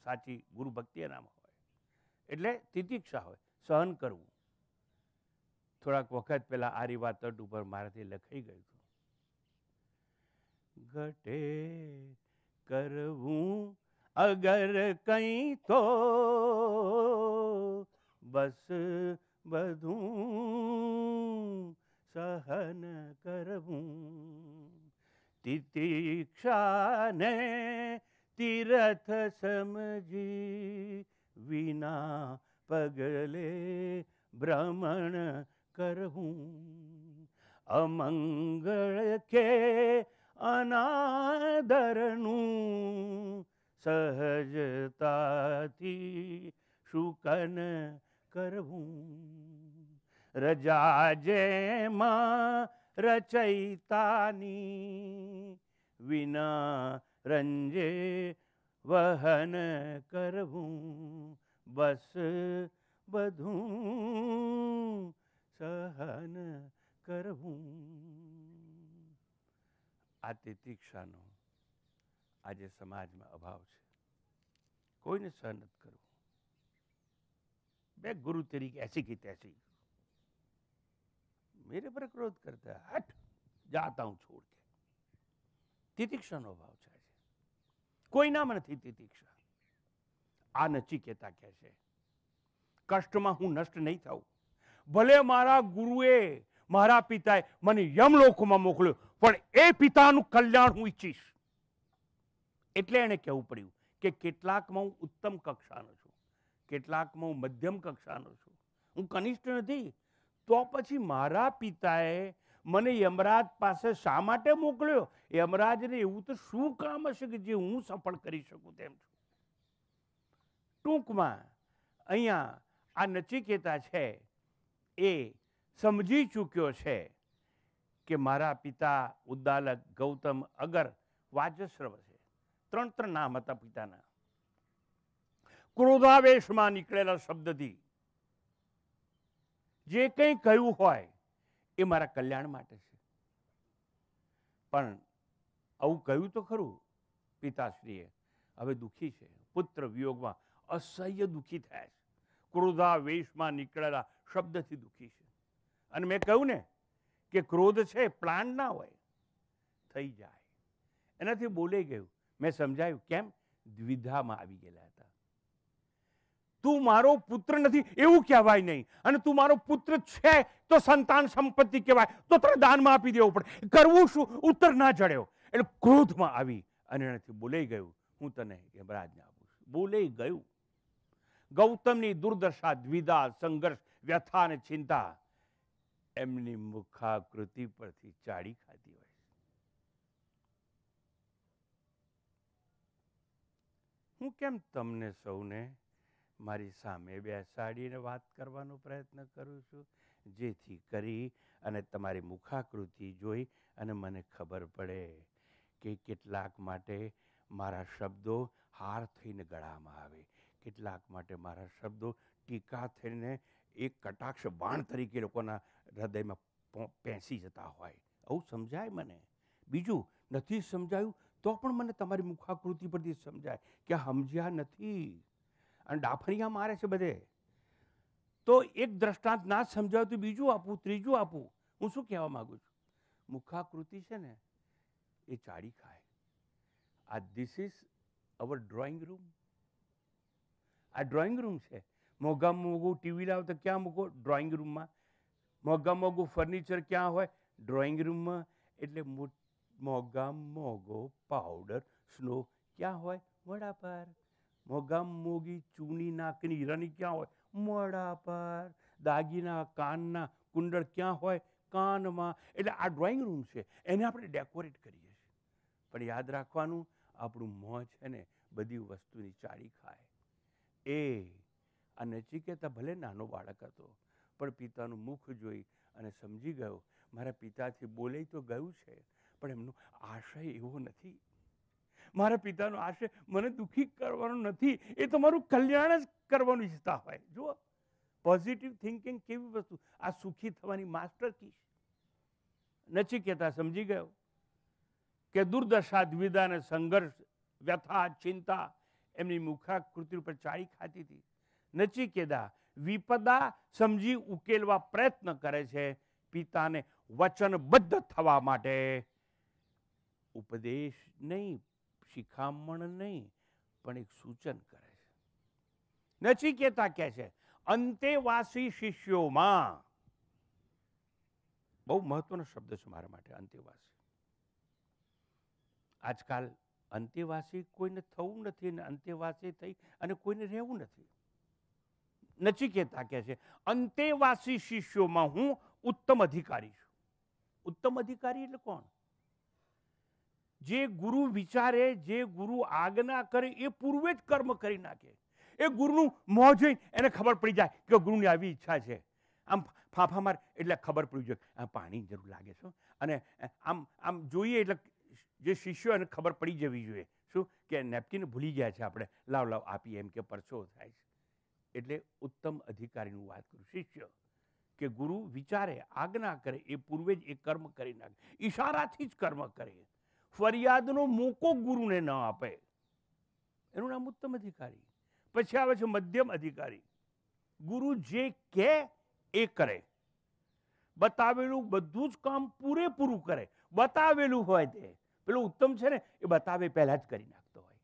સાચી ગુરુ ભક્તિ એનામાં હોય એટલે તિતિક્ષા હોય સહન કરવું થોડાક વખત પહેલાં આ રીવા તટ ઉપર મારાથી લખાઈ ગયું હતું ઘટે કરવું અગર કંઈ તો બસ બધું સહન કરવું તિતિક્ષાને તીરથ સમજી વિના પગલે ભ્રમણ કરવું અમંગળ કે અનાદરનું સહજતાથી શુકન કરવું રજા જેમાં રચૈતાની વિના રંજે વહન કરવું બસ બધું સહન કરવું આ તિતિક્ષાનો આજે સમાજમાં અભાવ છે કોઈને સહન કરવું બે ગુરુ તરીકે એસી કે તૈસી मेरे पर क्रोध करता है हट जाता हूं छोड़ के તિતિક્ષાનો ભાવ છે કોઈનામાં નથી તિતિક્ષા આ નચિકેતા કહે છે કષ્ટમાં હું નષ્ટ નહીં થાઉં ભલે મારા ગુરુએ મારા પિતાએ મને યમલોકમાં મોકલ્યો પણ એ પિતાનું કલ્યાણ હું ઈચ્છીશ એટલે એને કહેવું પડ્યું કે કેટલાકમાં હું ઉત્તમ કક્ષાનો છું કેટલાકમાં હું મધ્યમ કક્ષાનો છું હું કનિષ્ઠ નથી તો પછી મારા પિતાએ મને યમરાજ પાસે શા માટે મોકલ્યો યમરાજને એવું તો શું કામ હશે કે જે હું સફળ કરી શકું તેમ છું ટૂંકમાં અહીંયા આ નચિકેતા છે એ સમજી ચૂક્યો છે કે મારા પિતા ઉદ્દાલક ગૌતમ અગર વાજસ્રવ છે ત્રણ ત્રણ નામ હતા પિતાના ક્રોધાવેશમાં નીકળેલા શબ્દથી જે કંઈ કહ્યું હોય એ મારા કલ્યાણ માટે છે પણ આવું કહ્યું તો ખરું પિતાશ્રીએ હવે દુઃખી છે પુત્ર વિયોગમાં અસહ્ય દુઃખી થયા છે ક્રોધા વેશમાં નીકળેલા શબ્દથી દુઃખી છે અને મેં કહ્યું ને કે ક્રોધ છે પ્લાન ના હોય થઈ જાય એનાથી બોલે ગયું મેં સમજાયું કેમ દ્વિધામાં આવી ગયેલા હતા તું મારો પુત્ર નથી એવું કહેવાય નહીં અને તું મારો પુત્ર છે તો સંતાન સંપત્તિ કહેવાય તો તારે દાનમાં આપી દેવું પડે કરવું શું ઉત્તર ના ચડ્યો એટલે ક્રોધમાં આવી અને એનાથી બોલાઈ ગયું હું તને યમરાજને આપું છું બોલાઈ ગયું ગૌતમની દુર્દશા દ્વિધા સંઘર્ષ વ્યથા અને ચિંતા એમની મુખાકૃતિ પરથી ચાડી ખાધી હોય હું કેમ તમને સૌને મારી સામે બેસાડીને વાત કરવાનો પ્રયત્ન કરું છું જેથી કરી અને તમારી મુખાકૃતિ જોઈ અને મને ખબર પડે કે કેટલાક માટે મારા શબ્દો હાર થઈને ગળામાં આવે કેટલાક માટે મારા શબ્દો ટીકા થઈને એક કટાક્ષ બાણ તરીકે લોકોના હૃદયમાં પેંસી જતા હોય આવું સમજાય મને બીજું નથી સમજાયું તો પણ મને તમારી મુખાકૃતિ પરથી સમજાય કે સમજ્યા નથી અને ડાફરિયા મારે છે બધે તો એક દ્રષ્ટાંત ના સમજાવતું બીજું આપું ત્રીજું આપું હું શું કહેવા માગું છું મુખાકૃતિ છે ને એ ચાડી ખાય આ this is our drawing room આ ડ્રોઈંગ રૂમ છે મોઘામાં મોઘું ટીવી લાવો તો ક્યાં મૂકો ડ્રોઈંગ રૂમમાં મોઘામાં મોઘું ફર્નિચર ક્યાં હોય ડ્રોઈંગ રૂમમાં એટલે મોઘામાં મોઘો પાવડર સ્નો ક્યાં હોય વડા પર મોગામ મોગી ચૂની નાકની હીરાની ક્યાં હોય મોડા પર દાગીના કાનના કુંડળ ક્યાં હોય કાનમાં એટલે આ ડ્રોઈંગ રૂમ છે એને આપણે ડેકોરેટ કરીએ છીએ પણ યાદ રાખવાનું આપણું મોં છે ને બધી વસ્તુની ચાળી ખાય એ આ નચિકેતા ભલે નાનો બાળક હતો પણ પિતાનું મુખ જોઈ અને સમજી ગયો મારા પિતાથી બોલે તો ગયું છે પણ એમનો આશય એવો નથી મારા પિતાનો આશય મને દુઃખી કરવાનો નથી એ તમારું કલ્યાણ જ કરવાનું ઈચ્છતા હોય જુઓ પોઝિટિવ થિંકિંગ કેવી વસ્તુ આ સુખી થવાની માસ્ટર કી નચિકેતા સમજી ગયો કે દુર્દશા દ્વિધાને સંઘર્ષ વ્યથા ચિંતા એમની મુખાકૃતિ ઉપર ચાળી ખાતી હતી નચિકેતા વિપદા સમજી ઉકેલવા પ્રયત્ન કરે છે પિતાને વચનબદ્ધ થવા માટે ઉપદેશ નહીં શિખામણ નહીં પણ એક સૂચન કરે છે કહેતા કહે છે અંતેવાસી શિષ્યોમાં બહુ મહત્વનો શબ્દ છે મારા માટે અંતેવાસી આજકાલ અંતેવાસી કોઈને થવું નથી અને અંતેવાસી થઈ અને કોઈને રહેવું નથી કહેતા કહે છે અંતેવાસી શિષ્યોમાં હું ઉત્તમ અધિકારી છું ઉત્તમ અધિકારી એટલે કોણ જે ગુરુ વિચારે જે ગુરુ આજ્ઞા કરે એ પૂર્વે જ કર્મ કરી નાખે એ ગુરુનું મોં જોઈ એને ખબર પડી જાય કે ગુરુની આવી ઈચ્છા છે આમ ફાંફા માર એટલે ખબર પડી જોઈએ આ પાણી જરૂર લાગે છે અને આમ આમ જોઈએ એટલે જે શિષ્યો એને ખબર પડી જવી જોઈએ શું કે નેપકિન ભૂલી ગયા છે આપણે લાવ લાવ આપી એમ કે પરચો થાય છે એટલે ઉત્તમ અધિકારીનું વાત કરું શિષ્ય કે ગુરુ વિચારે આજ્ઞા કરે એ પૂર્વે જ એ કર્મ કરી નાખે ઈશારાથી જ કર્મ કરે ફરિયાદનો મોકો ગુરુને ન આપે એનું નામ ઉત્તમ અધિકારી પછી આવે છે મધ્યમ અધિકારી ગુરુ જે કહે એ કરે બતાવેલું બધું જ કામ પૂરેપૂરું કરે બતાવેલું હોય તે પેલું ઉત્તમ છે ને એ બતાવે પહેલાં જ કરી નાખતો હોય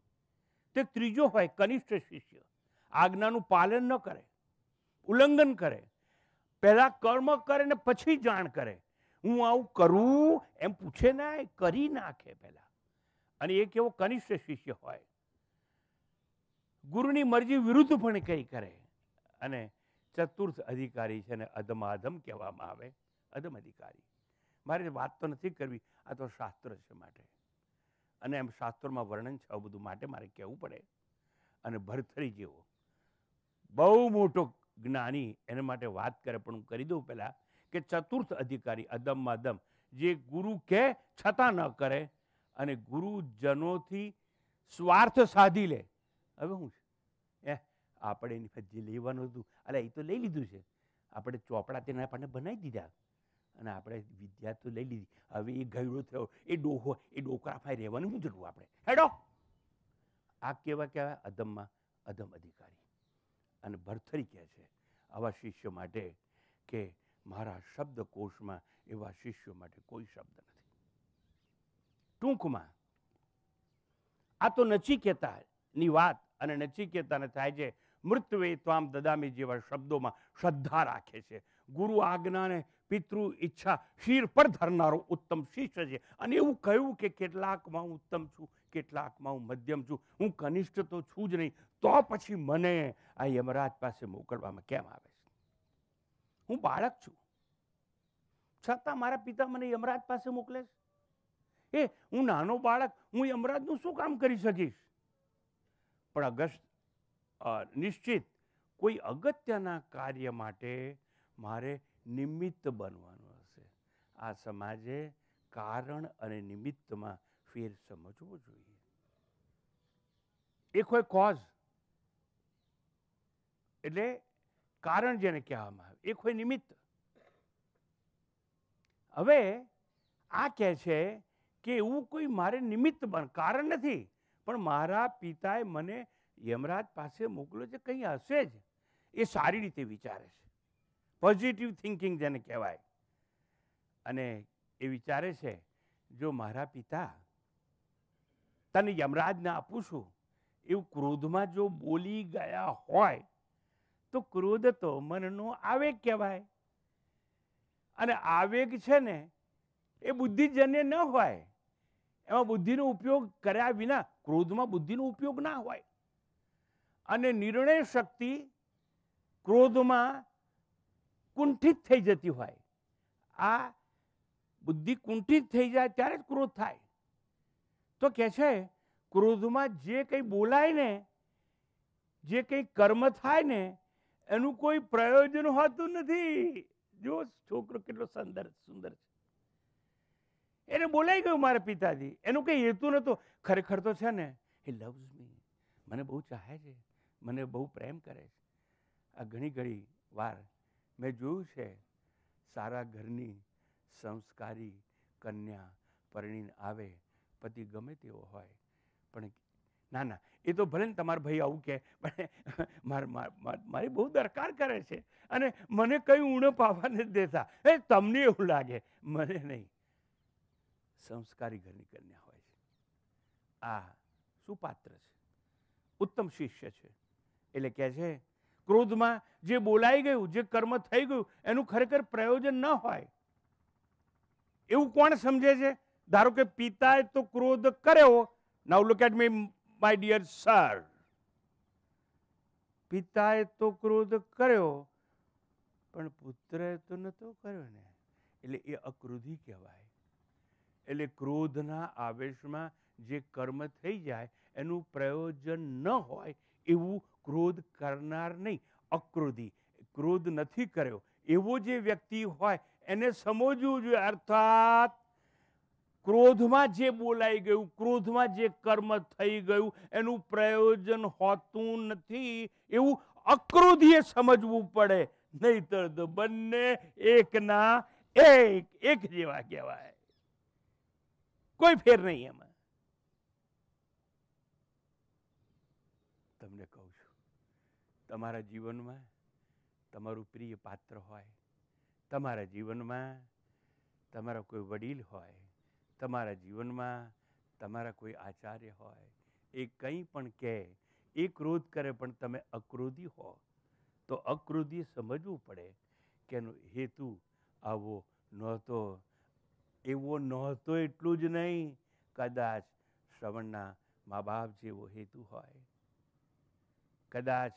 તે ત્રીજો હોય કનિષ્ઠ શિષ્ય આજ્ઞાનું પાલન ન કરે ઉલ્લંઘન કરે પહેલાં કર્મ કરે ને પછી જાણ કરે હું આવું કરું એમ પૂછે ના એ કરી નાખે પહેલાં અને એ કેવો કનિષ્ઠ શિષ્ય હોય ગુરુની મરજી વિરુદ્ધ પણ કંઈ કરે અને ચતુર્થ અધિકારી છે ને અધમાધમ કહેવામાં આવે અધમ અધિકારી મારે વાત તો નથી કરવી આ તો શાસ્ત્ર છે માટે અને એમ શાસ્ત્રોમાં વર્ણન છે આવું બધું માટે મારે કહેવું પડે અને ભરથરી જેવો બહુ મોટો જ્ઞાની એના માટે વાત કરે પણ હું કરી દઉં પહેલાં કે ચતુર્થ અધિકારી અદમમાં દમ જે ગુરુ કહે છતાં ન કરે અને ગુરુજનોથી સ્વાર્થ સાધી લે હવે હું છે એ આપણે એની જે લેવાનું હતું અરે એ તો લઈ લીધું છે આપણે ચોપડા તેને આપણને બનાવી દીધા અને આપણે વિદ્યા તો લઈ લીધી હવે એ ગયડો થયો એ ડોહો એ ડોકરાફાઈ રહેવાનું શું જરૂર આપણે હેડો આ કેવા કહેવાય અધમમાં અધમ અધિકારી અને ભરથરી કહે છે આવા શિષ્ય માટે કે મારા શબ્દકોશમાં એવા શિષ્યો માટે કોઈ શબ્દ નથી ટૂંકમાં આ તો નચિકેતાની વાત અને નચિકેતાને થાય છે મૃત્યુએ ત્વામ દદામી જેવા શબ્દોમાં શ્રદ્ધા રાખે છે ગુરુ આજ્ઞાને પિતૃ ઈચ્છા શિર પર ધરનારો ઉત્તમ શિષ્ય છે અને એવું કહ્યું કે કેટલાકમાં હું ઉત્તમ છું કેટલાકમાં હું મધ્યમ છું હું કનિષ્ઠ તો છું જ નહીં તો પછી મને આ યમરાજ પાસે મોકલવામાં કેમ આવે છે હું બાળક છું છતાં મારા પિતા મને યમરાજ પાસે મોકલે છે એ હું નાનો બાળક હું યમરાજનું શું કામ કરી શકીશ પણ અગસ્ત નિશ્ચિત કોઈ અગત્યના કાર્ય માટે મારે નિમિત્ત બનવાનું હશે આ સમાજે કારણ અને નિમિત્તમાં ફેર સમજવો જોઈએ એ કોઈ કોઝ એટલે કારણ જેને કહેવામાં આવે એ કોઈ નિમિત્ત હવે આ કહે છે કે એવું કોઈ મારે નિમિત્ત પણ કારણ નથી પણ મારા પિતાએ મને યમરાજ પાસે મોકલ્યો છે કંઈ હશે જ એ સારી રીતે વિચારે છે પોઝિટિવ થિંકિંગ જેને કહેવાય અને એ વિચારે છે જો મારા પિતા તને યમરાજને આપું છું એવું ક્રોધમાં જો બોલી ગયા હોય તો ક્રોધ તો મનનો આવેગ કહેવાય અને આવેગ છે ને એ બુદ્ધિજન્ય ન હોય એમાં બુદ્ધિનો ઉપયોગ કર્યા વિના ક્રોધમાં બુદ્ધિનો ઉપયોગ ના હોય અને નિર્ણય શક્તિ ક્રોધમાં કુંઠિત થઈ જતી હોય આ બુદ્ધિ કુંઠિત થઈ જાય ત્યારે જ ક્રોધ થાય તો કહે છે ક્રોધમાં જે કંઈ બોલાય ને જે કંઈ કર્મ થાય ને એનું કોઈ પ્રયોજન હોતું નથી જો છોકરો કેટલો સુંદર સુંદર છે એને બોલાઈ ગયું મારા પિતાજી એનું કંઈ હેતુ નહોતો ખરેખર તો છે ને એ લવ્સ મી મને બહુ ચાહે છે મને બહુ પ્રેમ કરે છે આ ઘણી ઘણી વાર મેં જોયું છે સારા ઘરની સંસ્કારી કન્યા પરણીને આવે પતિ ગમે તેવો હોય પણ ના ના એ તો ભલે ને તમારા ભાઈ આવું કહે પણ મારી બહુ દરકાર કરે છે અને મને કંઈ ઉણપ આવવા નથી દેતા એ તમને એવું લાગે મને નહીં સંસ્કારી ઘરની કન્યા હોય છે આ સુપાત્ર છે ઉત્તમ શિષ્ય છે એટલે કહે છે ક્રોધમાં જે બોલાઈ ગયું જે કર્મ થઈ ગયું એનું ખરેખર પ્રયોજન ન હોય એવું કોણ સમજે છે ધારો કે પિતાએ તો ક્રોધ કર્યો now look at me my dear sir પિતાએ તો ક્રોધ કર્યો પણ પુત્રએ તો નહોતો કર્યો ને એટલે એ અક્રોધી કહેવાય એટલે ક્રોધના આવેશમાં જે કર્મ થઈ જાય એનું પ્રયોજન ન હોય એવું ક્રોધ કરનાર નહીં અક્રોધી ક્રોધ નથી કર્યો એવો જે વ્યક્તિ હોય એને સમજવું જોઈએ અર્થાત ક્રોધમાં જે બોલાઈ ગયું ક્રોધમાં જે કર્મ થઈ ગયું એનું પ્રયોજન હોતું નથી એવું અક્રોધીએ સમજવું પડે નહીતર તો બંને એકના એક એક જેવા કહેવાય કોઈ ફેર નહીં એમાં તમને કહું છું તમારા જીવનમાં તમારું પ્રિય પાત્ર હોય તમારા જીવનમાં તમારા કોઈ વડીલ હોય તમારા જીવનમાં તમારા કોઈ આચાર્ય હોય એ કંઈ પણ કહે એ ક્રોધ કરે પણ તમે અક્રોધી હો તો અક્રોધી સમજવું પડે કે એનો હેતુ આવો નહોતો એવો નહોતો એટલું જ નહીં કદાચ શ્રવણના મા બાપ જેવો હેતુ હોય કદાચ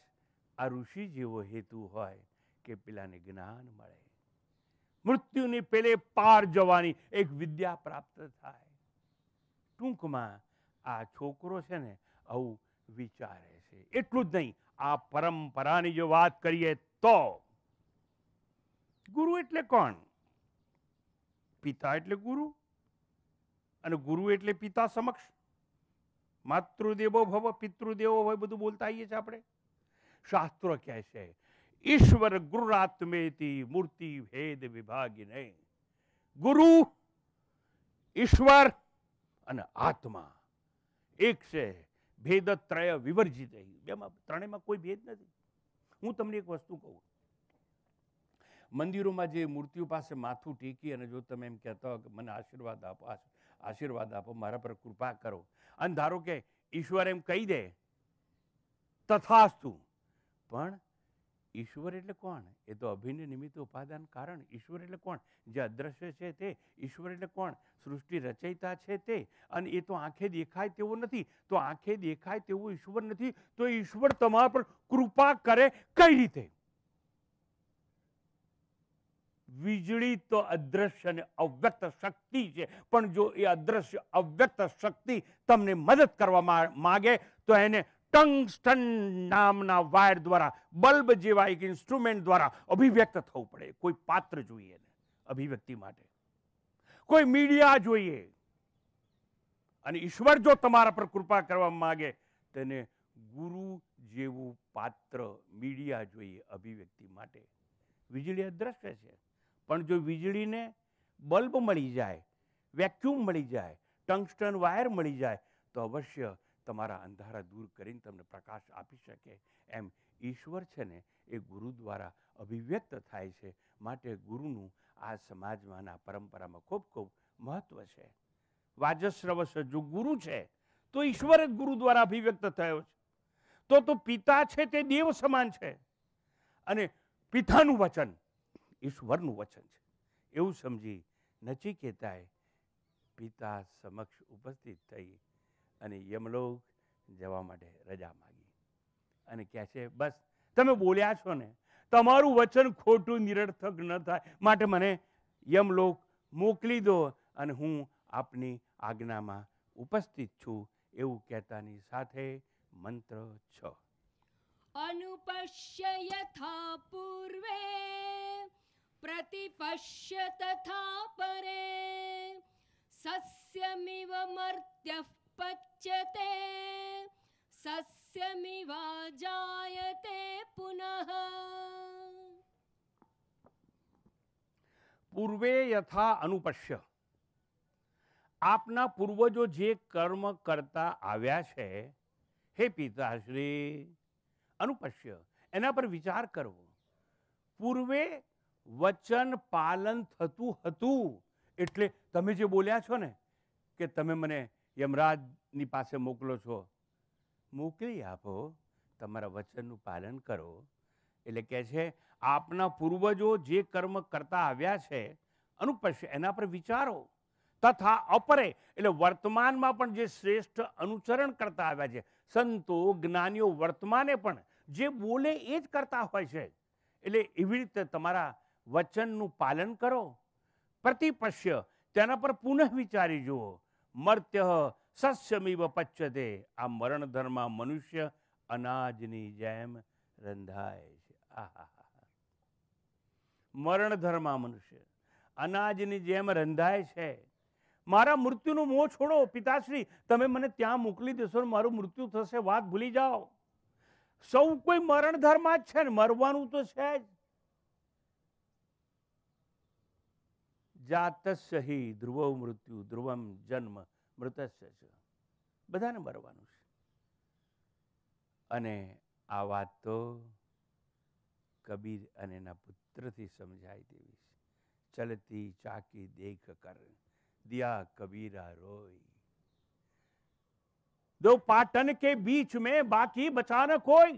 આ ઋષિ જેવો હેતુ હોય કે પેલાને જ્ઞાન મળે મૃત્યુની પેલે પાર જવાની એક વિદ્યા પ્રાપ્ત થાય ટૂંકમાં આ છોકરો છે ને આવું વિચારે છે એટલું જ નહીં આ પરંપરાની જો વાત કરીએ તો ગુરુ એટલે કોણ પિતા એટલે ગુરુ અને ગુરુ એટલે પિતા સમક્ષ માતૃદેવો ભવ પિતૃદેવો હોય બધું બોલતા આવીએ છીએ આપણે શાસ્ત્રો કહે છે ઈશ્વર ગુરુરાત્મેતી મૂર્તિ ભેદ વિભાગીને ગુરુ ઈશ્વર અને આત્મા એક છે ભેદ ત્રય વિવર્જિત બેમાં ત્રણેયમાં કોઈ ભેદ નથી હું તમને એક વસ્તુ કહું મંદિરોમાં જે મૂર્તિઓ પાસે માથું ટેકી અને જો તમે એમ કહેતા હો કે મને આશીર્વાદ આપો આશીર્વાદ આપો મારા પર કૃપા કરો અને ધારો કે ઈશ્વર એમ કહી દે તથાસ્તુ પણ ઈશ્વર એટલે કોણ એ તો અભિન્ન નિમિત્ત ઉપાદાન કારણ ઈશ્વર એટલે કોણ જે અદ્રશ્ય છે તે ઈશ્વર એટલે કોણ સૃષ્ટિ રચયિતા છે તે અને એ તો આંખે દેખાય તેવો નથી તો આંખે દેખાય તેવો ઈશ્વર નથી તો ઈશ્વર તમારા પર કૃપા કરે કઈ રીતે વીજળી તો અદ્રશ્ય અને અવ્યક્ત શક્તિ છે પણ જો એ અદ્રશ્ય અવ્યક્ત શક્તિ તમને મદદ કરવા માગે તો એને ટંગસ્ટન નામના વાયર દ્વારા બલ્બ જેવા એક ઇન્સ્ટ્રુમેન્ટ દ્વારા અભિવ્યક્ત થવું પડે કોઈ પાત્ર જોઈએ અભિવ્યક્તિ માટે કોઈ મીડિયા જોઈએ અને ઈશ્વર જો તમારા પર કૃપા કરવા માગે તેને ગુરુ જેવું પાત્ર મીડિયા જોઈએ અભિવ્યક્તિ માટે વીજળી અદ્રશ્ય છે પણ જો વીજળીને બલ્બ મળી જાય વેક્યુમ મળી જાય ટંગસ્ટન વાયર મળી જાય તો અવશ્ય તમારા અંધારા દૂર કરીને તમને પ્રકાશ આપી શકે એમ ઈશ્વર છે ને એ ગુરુ દ્વારા અભિવ્યક્ત થાય છે માટે ગુરુનું આ સમાજમાં પરંપરામાં ખૂબ ખૂબ મહત્વ છે વાજસ્રવશ જો ગુરુ છે તો ઈશ્વર જ ગુરુ દ્વારા અભિવ્યક્ત થયો છે તો તો પિતા છે તે દેવ સમાન છે અને પિતાનું વચન ઈશ્વરનું વચન છે એવું સમજી નચિકેતાએ પિતા સમક્ષ ઉપસ્થિત થઈ અને યમલોક જવા માટે રજા માગી અને કહે છે બસ તમે બોલ્યા છો ને તમારું વચન ખોટું નિરર્થક ન થાય માટે મને યમલોક મોકલી દો અને હું આપની આજ્ઞામાં ઉપસ્થિત છું એવું કહેતાની સાથે મંત્ર છ અનુપશ્ય યથા પૂર્વે પ્રતિપશ્ય તથા પરે સસ્યમિવ મર્ત્ય पच्यते सस्यमिवा जायते पुनः પૂર્વે યથા અનુપશ્ય આપના પૂર્વજો જે કર્મ કરતા આવ્યા છે હે પિતાશ્રી અનુપશ્ય એના પર વિચાર કરવો પૂર્વે વચન પાલન થતું હતું એટલે તમે જે બોલ્યા છો ને કે તમે મને યમરાજની પાસે મોકલો છો મોકલી આપો તમારા વચનનું પાલન કરો એટલે કહે છે આપના પૂર્વજો જે કર્મ કરતા આવ્યા છે અનુપશ્ય એના પર વિચારો તથા અપરે એટલે વર્તમાનમાં પણ જે શ્રેષ્ઠ અનુચરણ કરતા આવ્યા છે સંતો જ્ઞાનીઓ વર્તમાને પણ જે બોલે એ જ કરતા હોય છે એટલે એવી રીતે તમારા વચનનું પાલન કરો પ્રતિપશ્ય તેના પર પુનઃ વિચારી જુઓ મર્ત્ય સસ્યમીવ પચ્યતે આ મરણધરમાં મનુષ્ય અનાજની જેમ રંધાય છે આહા મરણધરમાં મનુષ્ય અનાજની જેમ રંધાય છે મારા મૃત્યુનું મોં છોડો પિતાશ્રી તમે મને ત્યાં મોકલી દેશો ને મારું મૃત્યુ થશે વાત ભૂલી જાઓ સૌ કોઈ મરણધરમાં જ છે ને મરવાનું તો છે જ જાતસ્ય હિ ધ્રુવો મૃત્યુ ધ્રુવમ જન્મ મૃતસ્ય છે બધાને મરવાનું છે અને આ વાત તો કબીર અને એના પુત્રથી સમજાય તેવી છે ચલતી ચાકી દેખ કર દિયા કબીરા રોય દો પાટન કે બીચ મેં બાકી બચાના કોઈ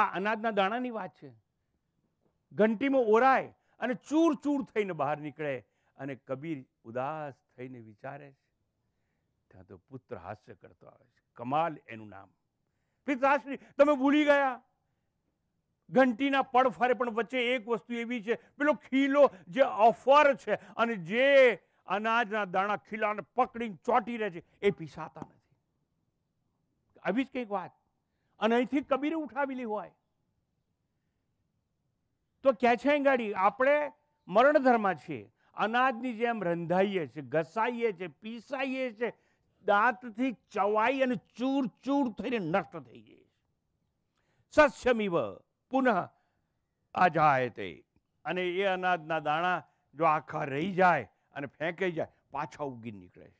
આ અનાજના દાણાની વાત છે ઘંટીમાં ઓરાય અને ચૂર ચૂર થઈને બહાર નીકળે અને કબીર ઉદાસ થઈને વિચારે છે ત્યાં તો પુત્ર હાસ્ય કરતો આવે છે કમાલ એનું નામ પિતાશ્રી તમે ભૂલી ગયા ઘંટીના પડફારે પણ વચ્ચે એક વસ્તુ એવી છે પેલો ખીલો જે ઓફર છે અને જે અનાજના દાણા ખીલાને પકડીને ચોટી રહે છે એ પીસાતા નથી આવી જ કંઈક વાત અને અહીંથી કબીરે ઉઠાવેલી હોય તો કહે છે ગાડી આપણે મરણધર્મા છીએ અનાજની જેમ રંધાઈએ છીએ ઘસાઈએ છીએ પીસાઈએ છીએ દાંતથી ચવાઈ અને ચૂર ચૂર થઈને નષ્ટ થઈ જઈએ છીએ સસ્યમીવ પુનઃ આજાય તે અને એ અનાજના દાણા જો આખા રહી જાય અને ફેંકાઈ જાય પાછા ઉગી નીકળે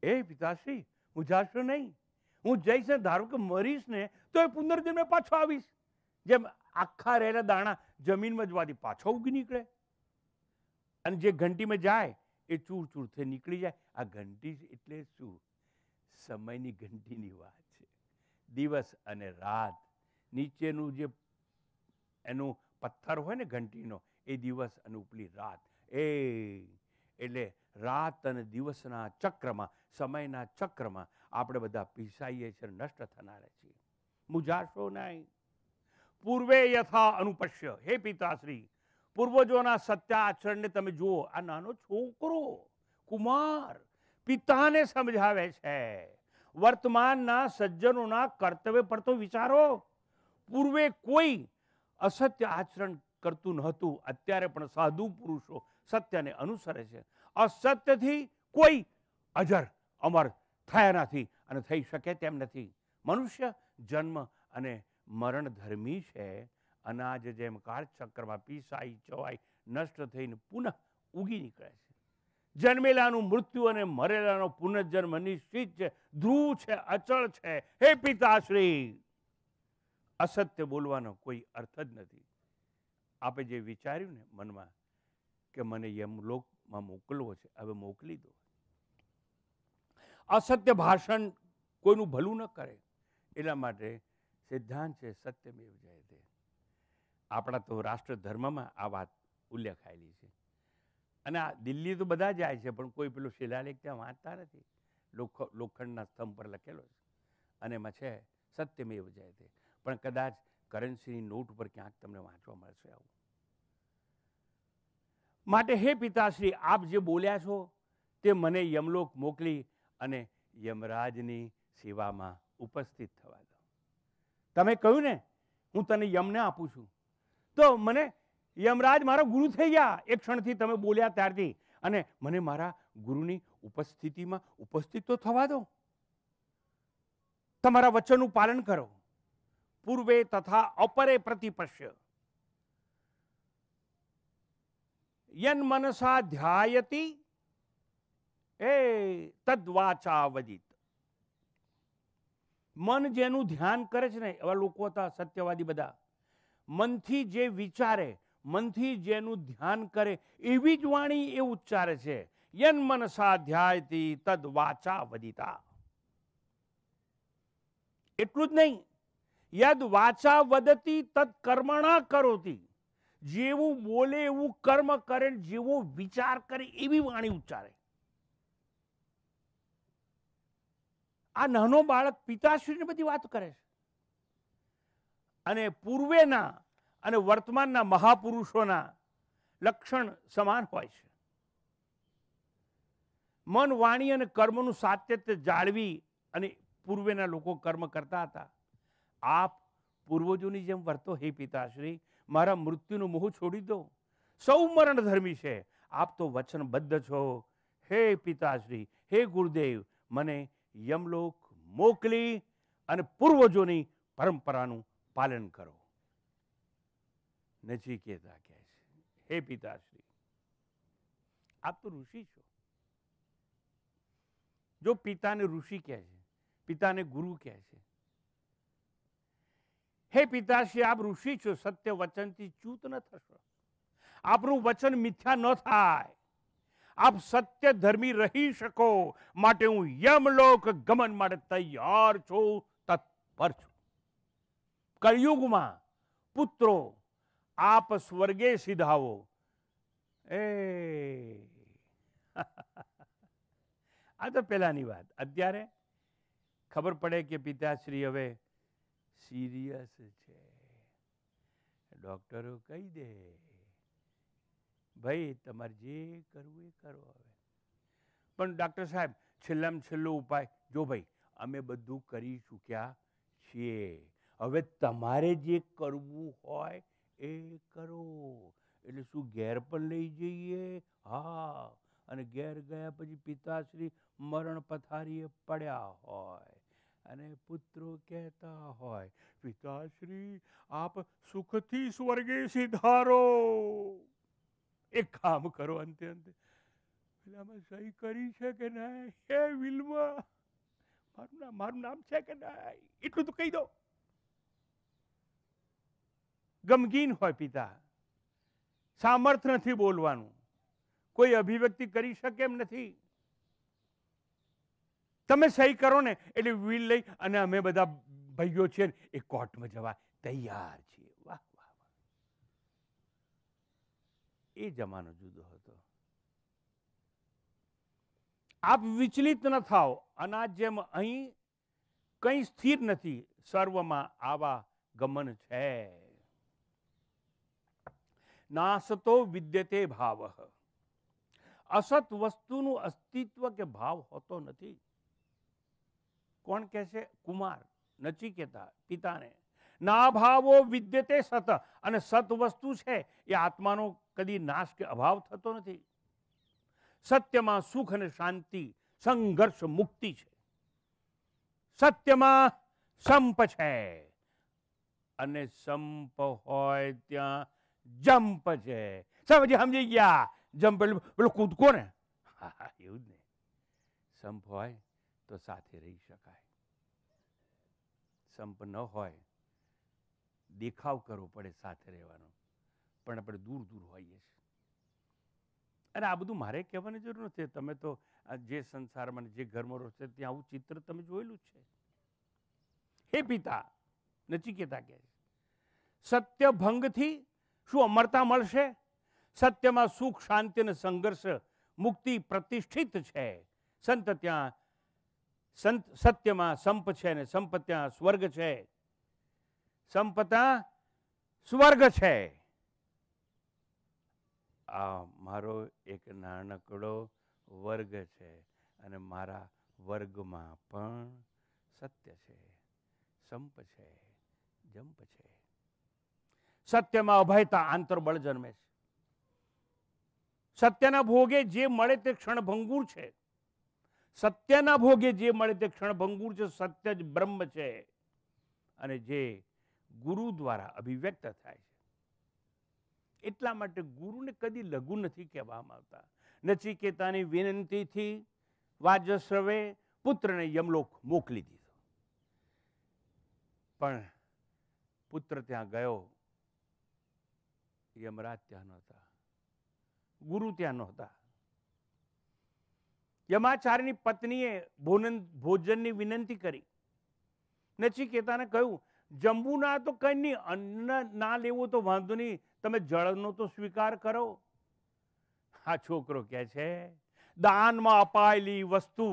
છે એ પિતાશ્રી હું જાશું નહીં હું જઈશ ને ધારો કે મરીશ ને તો એ પુનર્જન્મે પાછો આવીશ જેમ આખા રહેલા દાણા જમીનમાં જવાથી પાછો ઉગી નીકળે અને જે ઘંટીમાં જાય એ ચૂર ચૂર થઈ નીકળી જાય આ ઘંટી એટલે શું સમયની ઘંટીની વાત છે દિવસ અને રાત નીચેનું જે એનું પથ્થર હોય ને ઘંટીનો એ દિવસ અને ઉપલી રાત એ એટલે રાત અને દિવસના ચક્રમાં સમયના ચક્રમાં આપણે બધા પીસાઈએ છીએ નષ્ટ થનારા છીએ મુજાશો નહીં પૂર્વે યથા અનુપશ્ય હે પિતાશ્રી પૂર્વજોના સત્ય આચરણને તમે જુઓ આ નાનો છોકરો કુમાર પિતાને સમજાવે છે વર્તમાનના સજ્જનોના કર્તવ્ય પર તો વિચારો પૂર્વે કોઈ અસત્ય આચરણ કરતું નહોતું અત્યારે પણ સાધુ પુરુષો સત્યને અનુસરે છે અસત્યથી કોઈ અજર અમર થયા નથી અને થઈ શકે તેમ નથી મનુષ્ય જન્મ અને મરણ ધર્મી છે અનાજ જેમ કાર્ચ ચક્રમાં પીસાઈ ચોય નષ્ટ થઈને પુન ઉગી નીકળે છે જન્મેલાનું મૃત્યુ અને મરેલાનું પુનર્જન્મ નિશ્ચિત છે ધ્રુવ છે અચળ છે હે પિતાશ્રી અસત્ય બોલવાનો કોઈ અર્થ જ નથી આપે જે વિચાર્યું ને મનમાં કે મને યમ લોકમાં મોકલો છે હવે મોકલી દો અસત્ય ભાષણ કોઈનું ભલું ન કરે એલા માટે સિદ્ધાંત છે સત્યમેવ જયતે આપણા તો રાષ્ટ્રધર્મમાં આ વાત ઉલ્લેખાયેલી છે અને આ દિલ્હી તો બધા જાય છે પણ કોઈ પેલો શિલાલેખ ત્યાં વાંચતા નથી લોખંડના સ્તંભ પર લખેલો છે અને એમાં છે સત્યમેવ જયતે પણ કદાચ કરન્સીની નોટ ઉપર ક્યાંક તમને વાંચવા મળશે આવું માટે હે પિતાશ્રી આપ જે બોલ્યા છો તે મને યમલોક મોકલી અને યમરાજની સેવામાં ઉપસ્થિત થવા દો તમે કહ્યું ને હું તને યમને આપું છું તો મને યમરાજ મારો ગુરુ થઈ ગયા એક ક્ષણથી તમે બોલ્યા ત્યારથી અને મને મારા ગુરુની ઉપસ્થિતિમાં ઉપસ્થિત તો થવા દો તમારા વચનનું પાલન કરો પૂર્વે તથા અપરે પ્રતિપશ્ય યન મનસા ધ્યાયતી એ તદ્વાચા વદિત મન જેનું ધ્યાન કરે છે ને એવા લોકો હતા સત્યવાદી બધા મનથી જે વિચારે મનથી જેનું ધ્યાન કરે એવી જ વાણી એ ઉચ્ચારે છે યન મનસા ધ્યાયતી તદ વાચા વદિતા એટલું જ નહીં યદ વાચા વદતી તદ કર્મણા કરોતી જેવું બોલે એવું કર્મ કરે જેવો વિચાર કરે એવી વાણી ઉચ્ચારે આ નાનો બાળક પિતાશ્રીની બધી વાત કરે છે અને પૂર્વેના અને વર્તમાનના મહાપુરુષોના લક્ષણ સમાન હોય છે મન વાણી અને કર્મનું સાતત્ય જાળવી અને પૂર્વેના લોકો કર્મ કરતા હતા આપ પૂર્વજોની જેમ વર્તો હે પિતાશ્રી મારા મૃત્યુનું મોહ છોડી દો સૌ મરણ ધર્મી છે આપ તો વચનબદ્ધ છો હે પિતાશ્રી હે ગુરુદેવ મને યમલોક મોકલી અને પૂર્વજોની પરંપરાનું પાલન કરો નજીકેતા કહે છે હે પિતાશ્રી આપ તો ઋષિ છો જો પિતાને ઋષિ કહે છે પિતાને ગુરુ કહે છે હે પિતાશ્રી આપ ઋષિ છો સત્ય વચનથી ચૂત ન થશો આપનું વચન મિથ્યા ન થાય आप सत्य धर्मी रही सको माटे हूँ यमलोक गमन तैयार छो तत्पर छो कलयुग में पुत्रो आप स्वर्गे सीधाओ ए आ तो पेला अत्यारे खबर पड़े कि पिताश्री हमें सीरियस डॉक्टर कही दे ભાઈ તમારે જે કરવું એ કરો હવે પણ ડૉક્ટર સાહેબ છેલ્લામાં છેલ્લો ઉપાય જો ભાઈ અમે બધું કરી ચૂક્યા છીએ હવે તમારે જે કરવું હોય એ કરો એટલે શું ઘેર પણ લઈ જઈએ હા અને ઘેર ગયા પછી પિતાશ્રી મરણ પથારીએ પડ્યા હોય અને પુત્રો કહેતા હોય પિતાશ્રી આપ સુખથી સ્વર્ગે સિધારો એક કામ કરો અંતે અંતે પેલામાં સહી કરી છે કે નહીં હે વિલમાં મારું નામ મારું નામ છે કે નહીં એટલું તો કહી દો ગમગીન હોય પિતા સામર્થ નથી બોલવાનું કોઈ અભિવ્યક્તિ કરી શકે એમ નથી તમે સહી કરો ને એટલે વિલ લઈ અને અમે બધા ભાઈઓ છીએ એ કોર્ટમાં જવા તૈયાર છે એ જમાનો જુદો હતો આપ વિચલિત ન થાવ અના જેમ અહીં કંઈ સ્થિર નથી સર્વમાં આવા ગમન છે નાસતો વિદ્યતે ભાવ અસત વસ્તુનું અસ્તિત્વ કે ભાવ હોતો નથી કોણ કહે છે કુમાર નચી કહેતા પિતાને ના ભાવો વિદ્યતે સત અને સત વસ્તુ છે એ આત્માનો કદી નાશ કે અભાવ થતો નથી સત્યમાં સુખ અને શાંતિ સંઘર્ષ મુક્તિ છે સત્યમાં સંપ છે અને સંપ હોય ત્યાં જમ્પ છે સમજી સમજી ગયા જમ્પ એટલે પેલું કૂદકો ને એવું જ ને સંપ હોય તો સાથે રહી શકાય સંપ ન હોય દેખાવ કરવો પડે સાથે રહેવાનો પણ આપણે દૂર દૂર હોઈએ છીએ અને આ બધું મારે કહેવાની જરૂર નથી તમે તો જે સંસારમાં જે ઘરમાં રહો છો ત્યાં આવું ચિત્ર તમે જોયેલું છે હે પિતા નચિકેતા કહે છે સત્ય ભંગથી શું અમરતા મળશે સત્યમાં સુખ શાંતિ અને સંઘર્ષ મુક્તિ પ્રતિષ્ઠિત છે સંત ત્યાં સંત સત્યમાં સંપ છે ને સંપ ત્યાં સ્વર્ગ છે સંપ ત્યાં સ્વર્ગ છે આ મારો એક નાનકડો વર્ગ છે અને મારા વર્ગમાં પણ સત્ય છે સંપ છે જંપ છે સત્યમાં અભયતા આંતરબળ જન્મે છે સત્યના ભોગે જે મળે તે ક્ષણભંગુર છે સત્યના ભોગે જે મળે તે ક્ષણભંગુર છે સત્ય જ બ્રહ્મ છે અને જે ગુરુ દ્વારા અભિવ્યક્ત થાય છે એટલા માટે ગુરુને કદી લઘુ નથી કહેવામાં આવતા નચિકેતાની વિનંતીથી વાજસ્રવે પુત્રને યમલોક મોકલી દીધો પણ પુત્ર ત્યાં ગયો યમરાજ ત્યાં નહોતા ગુરુ ત્યાં નહોતા યમાચાર્યની પત્નીએ ભોજન ભોજનની વિનંતી કરી નચિકેતાને કહ્યું જંબુના તો કંઈ નહીં અન્ન ના લેવો તો વાંધો નહીં તમે જળનો તો સ્વીકાર કરો આ છોકરો કહે છે દાનમાં અપાયેલી વસ્તુ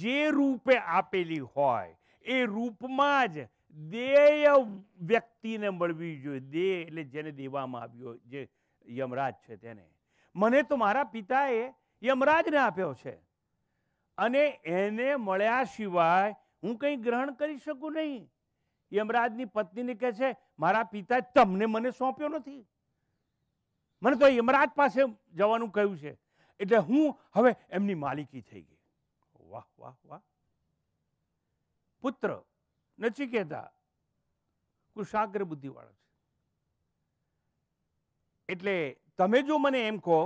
જે રૂપે આપેલી હોય એ રૂપમાં જ દેય વ્યક્તિને મળવી જોઈએ દે એટલે જેને દેવામાં આવ્યો જે યમરાજ છે તેને મને તો મારા પિતાએ યમરાજને આપ્યો છે અને એને મળ્યા સિવાય હું કંઈ ગ્રહણ કરી શકું નહીં યમરાજની પત્નીને કહે છે મારા પિતાએ તમને મને સોંપ્યો નથી મને તો યમરાજ પાસે જવાનું કહ્યું છે એટલે હું હવે એમની માલિકી થઈ ગઈ વાહ વાહ વાહ પુત્ર નથી કહેતા કુશાગ્ર બુદ્ધિવાળો છે એટલે તમે જો મને એમ કહો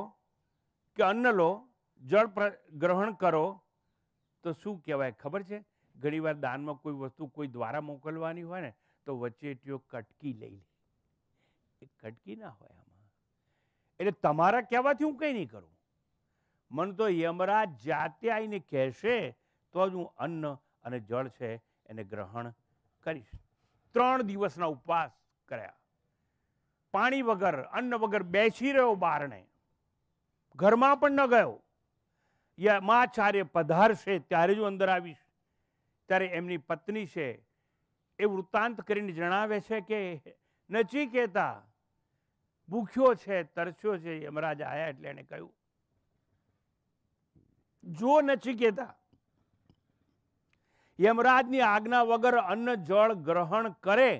કે અન્ન લો જળ ગ્રહણ કરો તો શું કહેવાય ખબર છે ઘણીવાર દાનમાં કોઈ વસ્તુ કોઈ દ્વારા મોકલવાની હોય ને તો વચ્ચે એટલીઓ કટકી લઈ લે એ કટકી ના હોય આમ એટલે તમારા કહેવાથી હું કંઈ નહીં કરું મને તો યમરાજ જાતે આવીને કહેશે તો જ હું અન્ન અને જળ છે એને ગ્રહણ કરીશ ત્રણ દિવસના ઉપવાસ કર્યા પાણી વગર અન્ન વગર બેસી રહ્યો બારણે ઘરમાં પણ ન ગયો યમાચાર્ય પધારશે ત્યારે જ અંદર આવીશ ત્યારે એમની પત્ની છે એ વૃત્તાંત કરીને જણાવે છે કે નચી કહેતા ભૂખ્યો છે તરસ્યો છે યમરાજ આયા એટલે એને કહ્યું જો નચિકેતા યમરાજની આજ્ઞા વગર અન્ન જળ ગ્રહણ કરે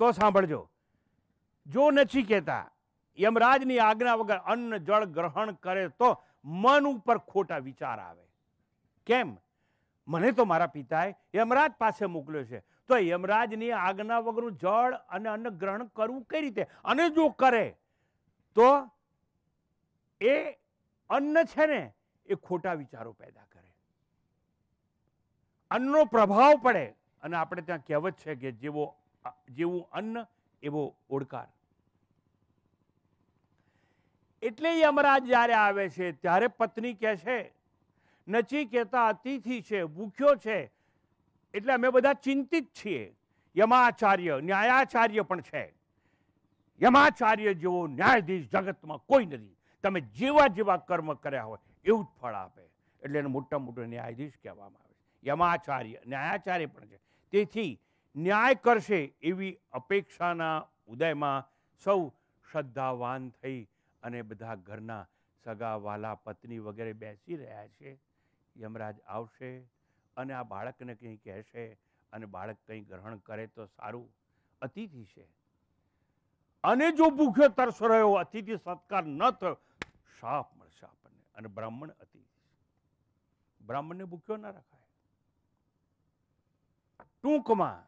તો સાંભળજો જો નથી કહેતા યમરાજની આજ્ઞા વગર અન્ન જળ ગ્રહણ કરે તો મન ઉપર ખોટા વિચાર આવે કેમ મને તો મારા પિતાએ યમરાજ પાસે મોકલ્યો છે તો યમરાજની આજ્ઞા વગરનું જળ અને અન્ન ગ્રહણ કરવું કઈ રીતે અને જો કરે તો એ અન્ન છે ને એ ખોટા વિચારો પેદા કરે અન્નનો પ્રભાવ પડે અને આપણે ત્યાં કહેવત છે કે જેવો જેવું અન્ન એવો ઓડકાર એટલે યમરાજ જ્યારે આવે છે ત્યારે પત્ની કહે છે નચી નચિકેતા અતિથિ છે ભૂખ્યો છે એટલે અમે બધા ચિંતિત છીએ યમાચાર્ય ન્યાયાચાર્ય પણ છે યમાચાર્ય જેવો ન્યાયાધીશ જગતમાં કોઈ નથી તમે જેવા જેવા કર્મ કર્યા હોય એવું જ ફળ આપે એટલે એને મોટા મોટો ન્યાયાધીશ કહેવામાં આવે યમાચાર્ય ન્યાયાચાર્ય પણ છે તેથી ન્યાય કરશે એવી અપેક્ષાના ઉદયમાં સૌ શ્રદ્ધાવાન થઈ અને બધા ઘરના સગા વાલા પત્ની વગેરે બેસી રહ્યા છે યમરાજ આવશે અને આ બાળકને કંઈ કહેશે અને બાળક કંઈ ગ્રહણ કરે તો સારું અતિથિ છે અને જો ભૂખ્યો તરસ રહ્યો અતિથિ સત્કાર ન થયો શાપ મળશે આપણને અને બ્રાહ્મણ અતિથિ બ્રાહ્મણને ભૂખ્યો ના રખાય ટૂંકમાં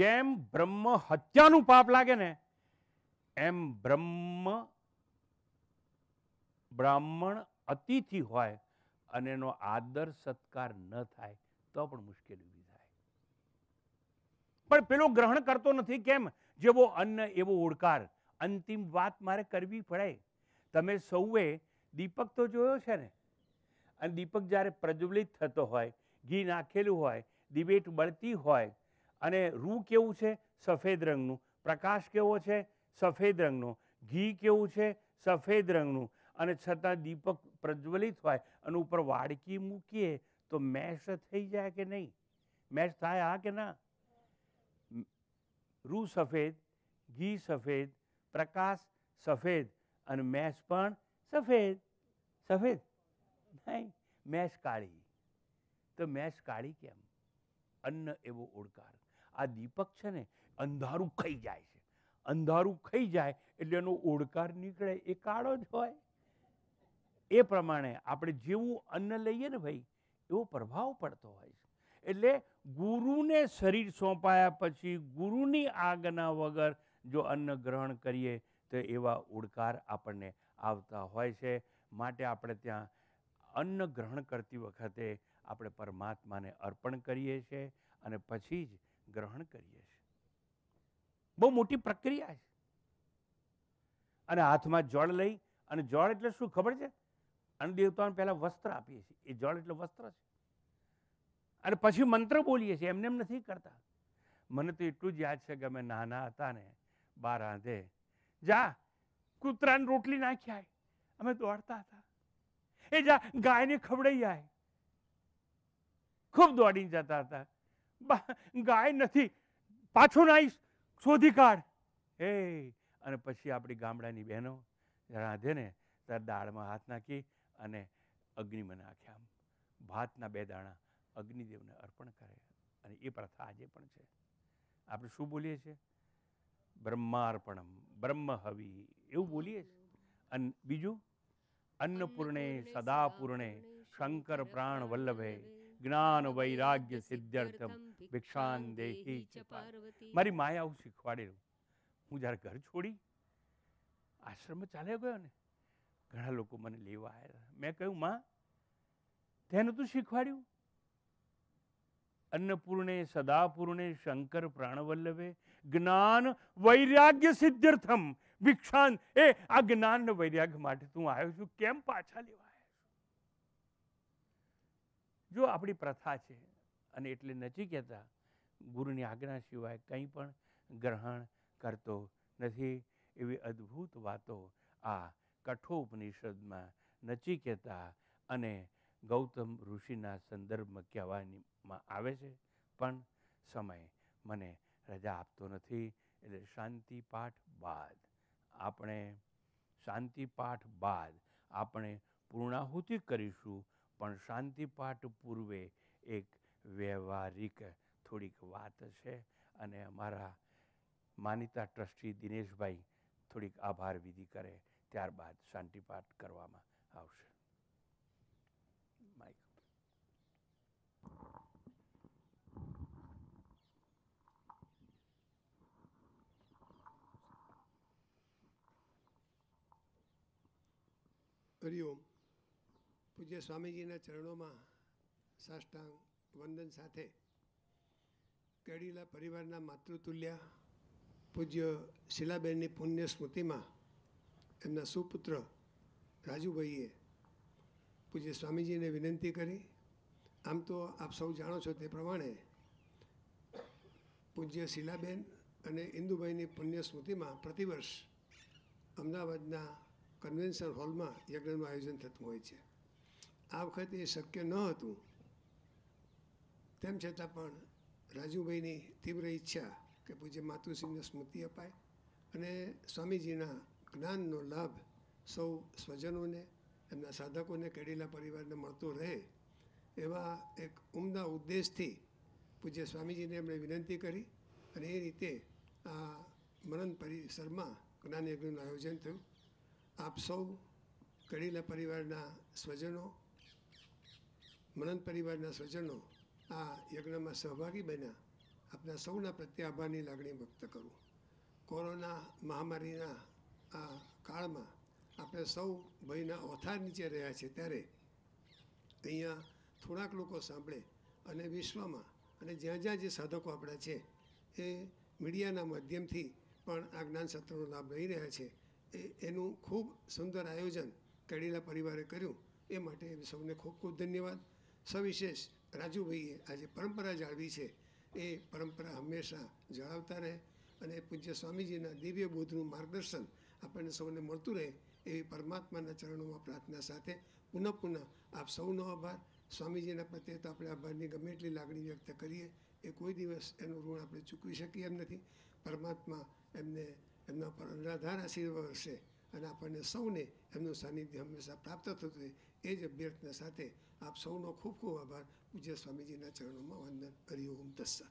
જેમ બ્રહ્મ હત્યાનું પાપ લાગે ને એમ બ્રહ્મ બ્રાહ્મણ અતિથિ હોય અને એનો આદર સત્કાર ન થાય તો પણ મુશ્કેલી ઊભી થાય પણ પેલો ગ્રહણ કરતો નથી કેમ જેવો અન્ન એવો ઓળકાર અંતિમ વાત મારે કરવી પડે તમે સૌએ દીપક તો જોયો છે ને અને દીપક જ્યારે પ્રજ્વલિત થતો હોય ઘી નાખેલું હોય દિવેટ બળતી હોય અને રૂ કેવું છે સફેદ રંગનું પ્રકાશ કેવો છે સફેદ રંગનો ઘી કેવું છે સફેદ રંગનું અને છતાં દીપક પ્રજ્વલિત હોય અને ઉપર વાડકી મૂકીએ તો મેશ થઈ જાય કે નહીં મેશ થાય આ કે ના રૂ સફેદ ઘી સફેદ પ્રકાશ સફેદ અને મેશ પણ સફેદ સફેદ નહીં મેશ કાળી તો મેશ કાળી કેમ અન્ન એવો ઓળકાર આ દીપક છે ને અંધારું ખાઈ જાય છે અંધારું ખાઈ જાય એટલે એનો ઓળકાર નીકળે એ કાળો જ હોય એ પ્રમાણે આપણે જેવું અન્ન લઈએ ને ભાઈ એવો પ્રભાવ પડતો હોય છે એટલે ગુરુને શરીર સોંપાયા પછી ગુરુની આજ્ઞા વગર જો અન્ન ગ્રહણ કરીએ તો એવા ઉડકાર આપણને આવતા હોય છે માટે આપણે ત્યાં અન્ન ગ્રહણ કરતી વખતે આપણે પરમાત્માને અર્પણ કરીએ છીએ અને પછી જ ગ્રહણ કરીએ છીએ બહુ મોટી પ્રક્રિયા છે અને હાથમાં જળ લઈ અને જળ એટલે શું ખબર છે અને દેવતાઓને પહેલાં વસ્ત્ર આપીએ છીએ એ જળ એટલે વસ્ત્ર છે અને પછી મંત્ર બોલીએ છીએ એમને એમ નથી કરતા મને તો એટલું જ યાદ છે કે અમે નાના હતા ને બાર આંધે જા કૂતરાને રોટલી નાખ્યા અમે દોડતા હતા એ જા ગાયને ખવડાઈ આય ખૂબ દોડીને જતા હતા ગાય નથી પાછો નાઈશ શોધી કાઢ એ અને પછી આપણી ગામડાની બહેનો રાંધે ને ત્યારે દાળમાં હાથ નાખી અને અગ્નિમાં નાખ્યા ભાતના બે દાણા અગ્નિદેવને અર્પણ કરે અને એ પ્રથા આજે પણ છે આપણે શું બોલીએ છીએ બ્રહ્માર્પણમ બ્રહ્મ હવિ એવું બોલીએ છીએ અને બીજું અન્નપૂર્ણે સદાપૂર્ણે શંકર પ્રાણ વલ્લભે જ્ઞાન વૈરાગ્ય સિદ્ધ્યર્થમ ભિક્ષાન દેહી મારી માયા આવું શીખવાડેલું હું જ્યારે ઘર છોડી આશ્રમ ચાલ્યો ગયો ને ઘણા લોકો મને લેવા આવ્યા મેં કહ્યું માં તેનું તું શીખવાડ્યું અન્નપૂર્ણે સદાપૂર્ણે શંકર પ્રાણવલ્લભે જ્ઞાન વૈરાગ્ય સિદ્ધર્થમ ભિક્ષાન એ આ જ્ઞાન વૈરાગ્ય માટે તું આવ્યો છું કેમ પાછા લેવા જો આપણી પ્રથા છે અને એટલે નચિકેતા ગુરુની આજ્ઞા સિવાય કંઈ પણ ગ્રહણ કરતો નથી એવી અદ્ભુત વાતો આ કઠોપનિષદમાં કહેતા અને ગૌતમ ઋષિના સંદર્ભમાં કહેવાનીમાં આવે છે પણ સમય મને રજા આપતો નથી એટલે શાંતિ પાઠ બાદ આપણે શાંતિ પાઠ બાદ આપણે પૂર્ણાહુતિ કરીશું પણ શાંતિ પાઠ પૂર્વે એક વ્યવહારિક થોડીક વાત છે અને અમારા માનીતા ટ્રસ્ટી દિનેશભાઈ થોડીક આભાર વિધિ કરે ત્યારબાદ શાંતિપાઠ કરવામાં આવશે માઇક હરિઓમ પૂજ્ય સ્વામીજીના ચરણોમાં સાષ્ટાંગ વંદન સાથે કેડીલા પરિવારના માતૃતુલ્યા પૂજ્ય શિલાબેનની પુણ્ય સ્મૃતિમાં એમના સુપુત્ર રાજુભાઈએ પૂજ્ય સ્વામીજીને વિનંતી કરી આમ તો આપ સૌ જાણો છો તે પ્રમાણે પૂજ્ય શીલાબેન અને ઇન્દુભાઈની પુણ્ય સ્મૃતિમાં પ્રતિવર્ષ અમદાવાદના કન્વેન્શન હોલમાં યજ્ઞનું આયોજન થતું હોય છે આ વખતે એ શક્ય ન હતું તેમ છતાં પણ રાજુભાઈની તીવ્ર ઈચ્છા કે પૂજ્ય માતુશ્રીની સ્મૃતિ અપાય અને સ્વામીજીના જ્ઞાનનો લાભ સૌ સ્વજનોને એમના સાધકોને કેળીલા પરિવારને મળતો રહે એવા એક ઉમદા ઉદ્દેશથી પૂજ્ય સ્વામીજીને એમણે વિનંતી કરી અને એ રીતે આ મનન પરિસરમાં જ્ઞાન યજ્ઞનું આયોજન થયું આપ સૌ કડીલા પરિવારના સ્વજનો મનન પરિવારના સ્વજનો આ યજ્ઞમાં સહભાગી બન્યા આપના સૌના પ્રત્યે આભારની લાગણી વ્યક્ત કરું કોરોના મહામારીના આ કાળમાં આપણે સૌ ભયના ઓથાર નીચે રહ્યા છીએ ત્યારે અહીંયા થોડાક લોકો સાંભળે અને વિશ્વમાં અને જ્યાં જ્યાં જે સાધકો આપણા છે એ મીડિયાના માધ્યમથી પણ આ જ્ઞાન જ્ઞાનસત્રનો લાભ લઈ રહ્યા છે એ એનું ખૂબ સુંદર આયોજન કડીલા પરિવારે કર્યું એ માટે સૌને ખૂબ ખૂબ ધન્યવાદ સવિશેષ રાજુભાઈએ આજે પરંપરા જાળવી છે એ પરંપરા હંમેશા જળાવતા રહે અને પૂજ્ય સ્વામીજીના દિવ્ય બુદ્ધનું માર્ગદર્શન આપણને સૌને મળતું રહે એવી પરમાત્માના ચરણોમાં પ્રાર્થના સાથે પુનઃ પુનઃ આપ સૌનો આભાર સ્વામીજીના પ્રત્યે તો આપણે આભારની ગમે એટલી લાગણી વ્યક્ત કરીએ એ કોઈ દિવસ એનું ઋણ આપણે ચૂકવી શકીએ એમ નથી પરમાત્મા એમને એમના પર અનરાધાર આશીર્વાદ હશે અને આપણને સૌને એમનું સાનિધ્ય હંમેશા પ્રાપ્ત થતું રહે એ જ અભ્યર્થના સાથે આપ સૌનો ખૂબ ખૂબ આભાર પૂજ્ય સ્વામીજીના ચરણોમાં વંદન હરિઓમ તસ્સા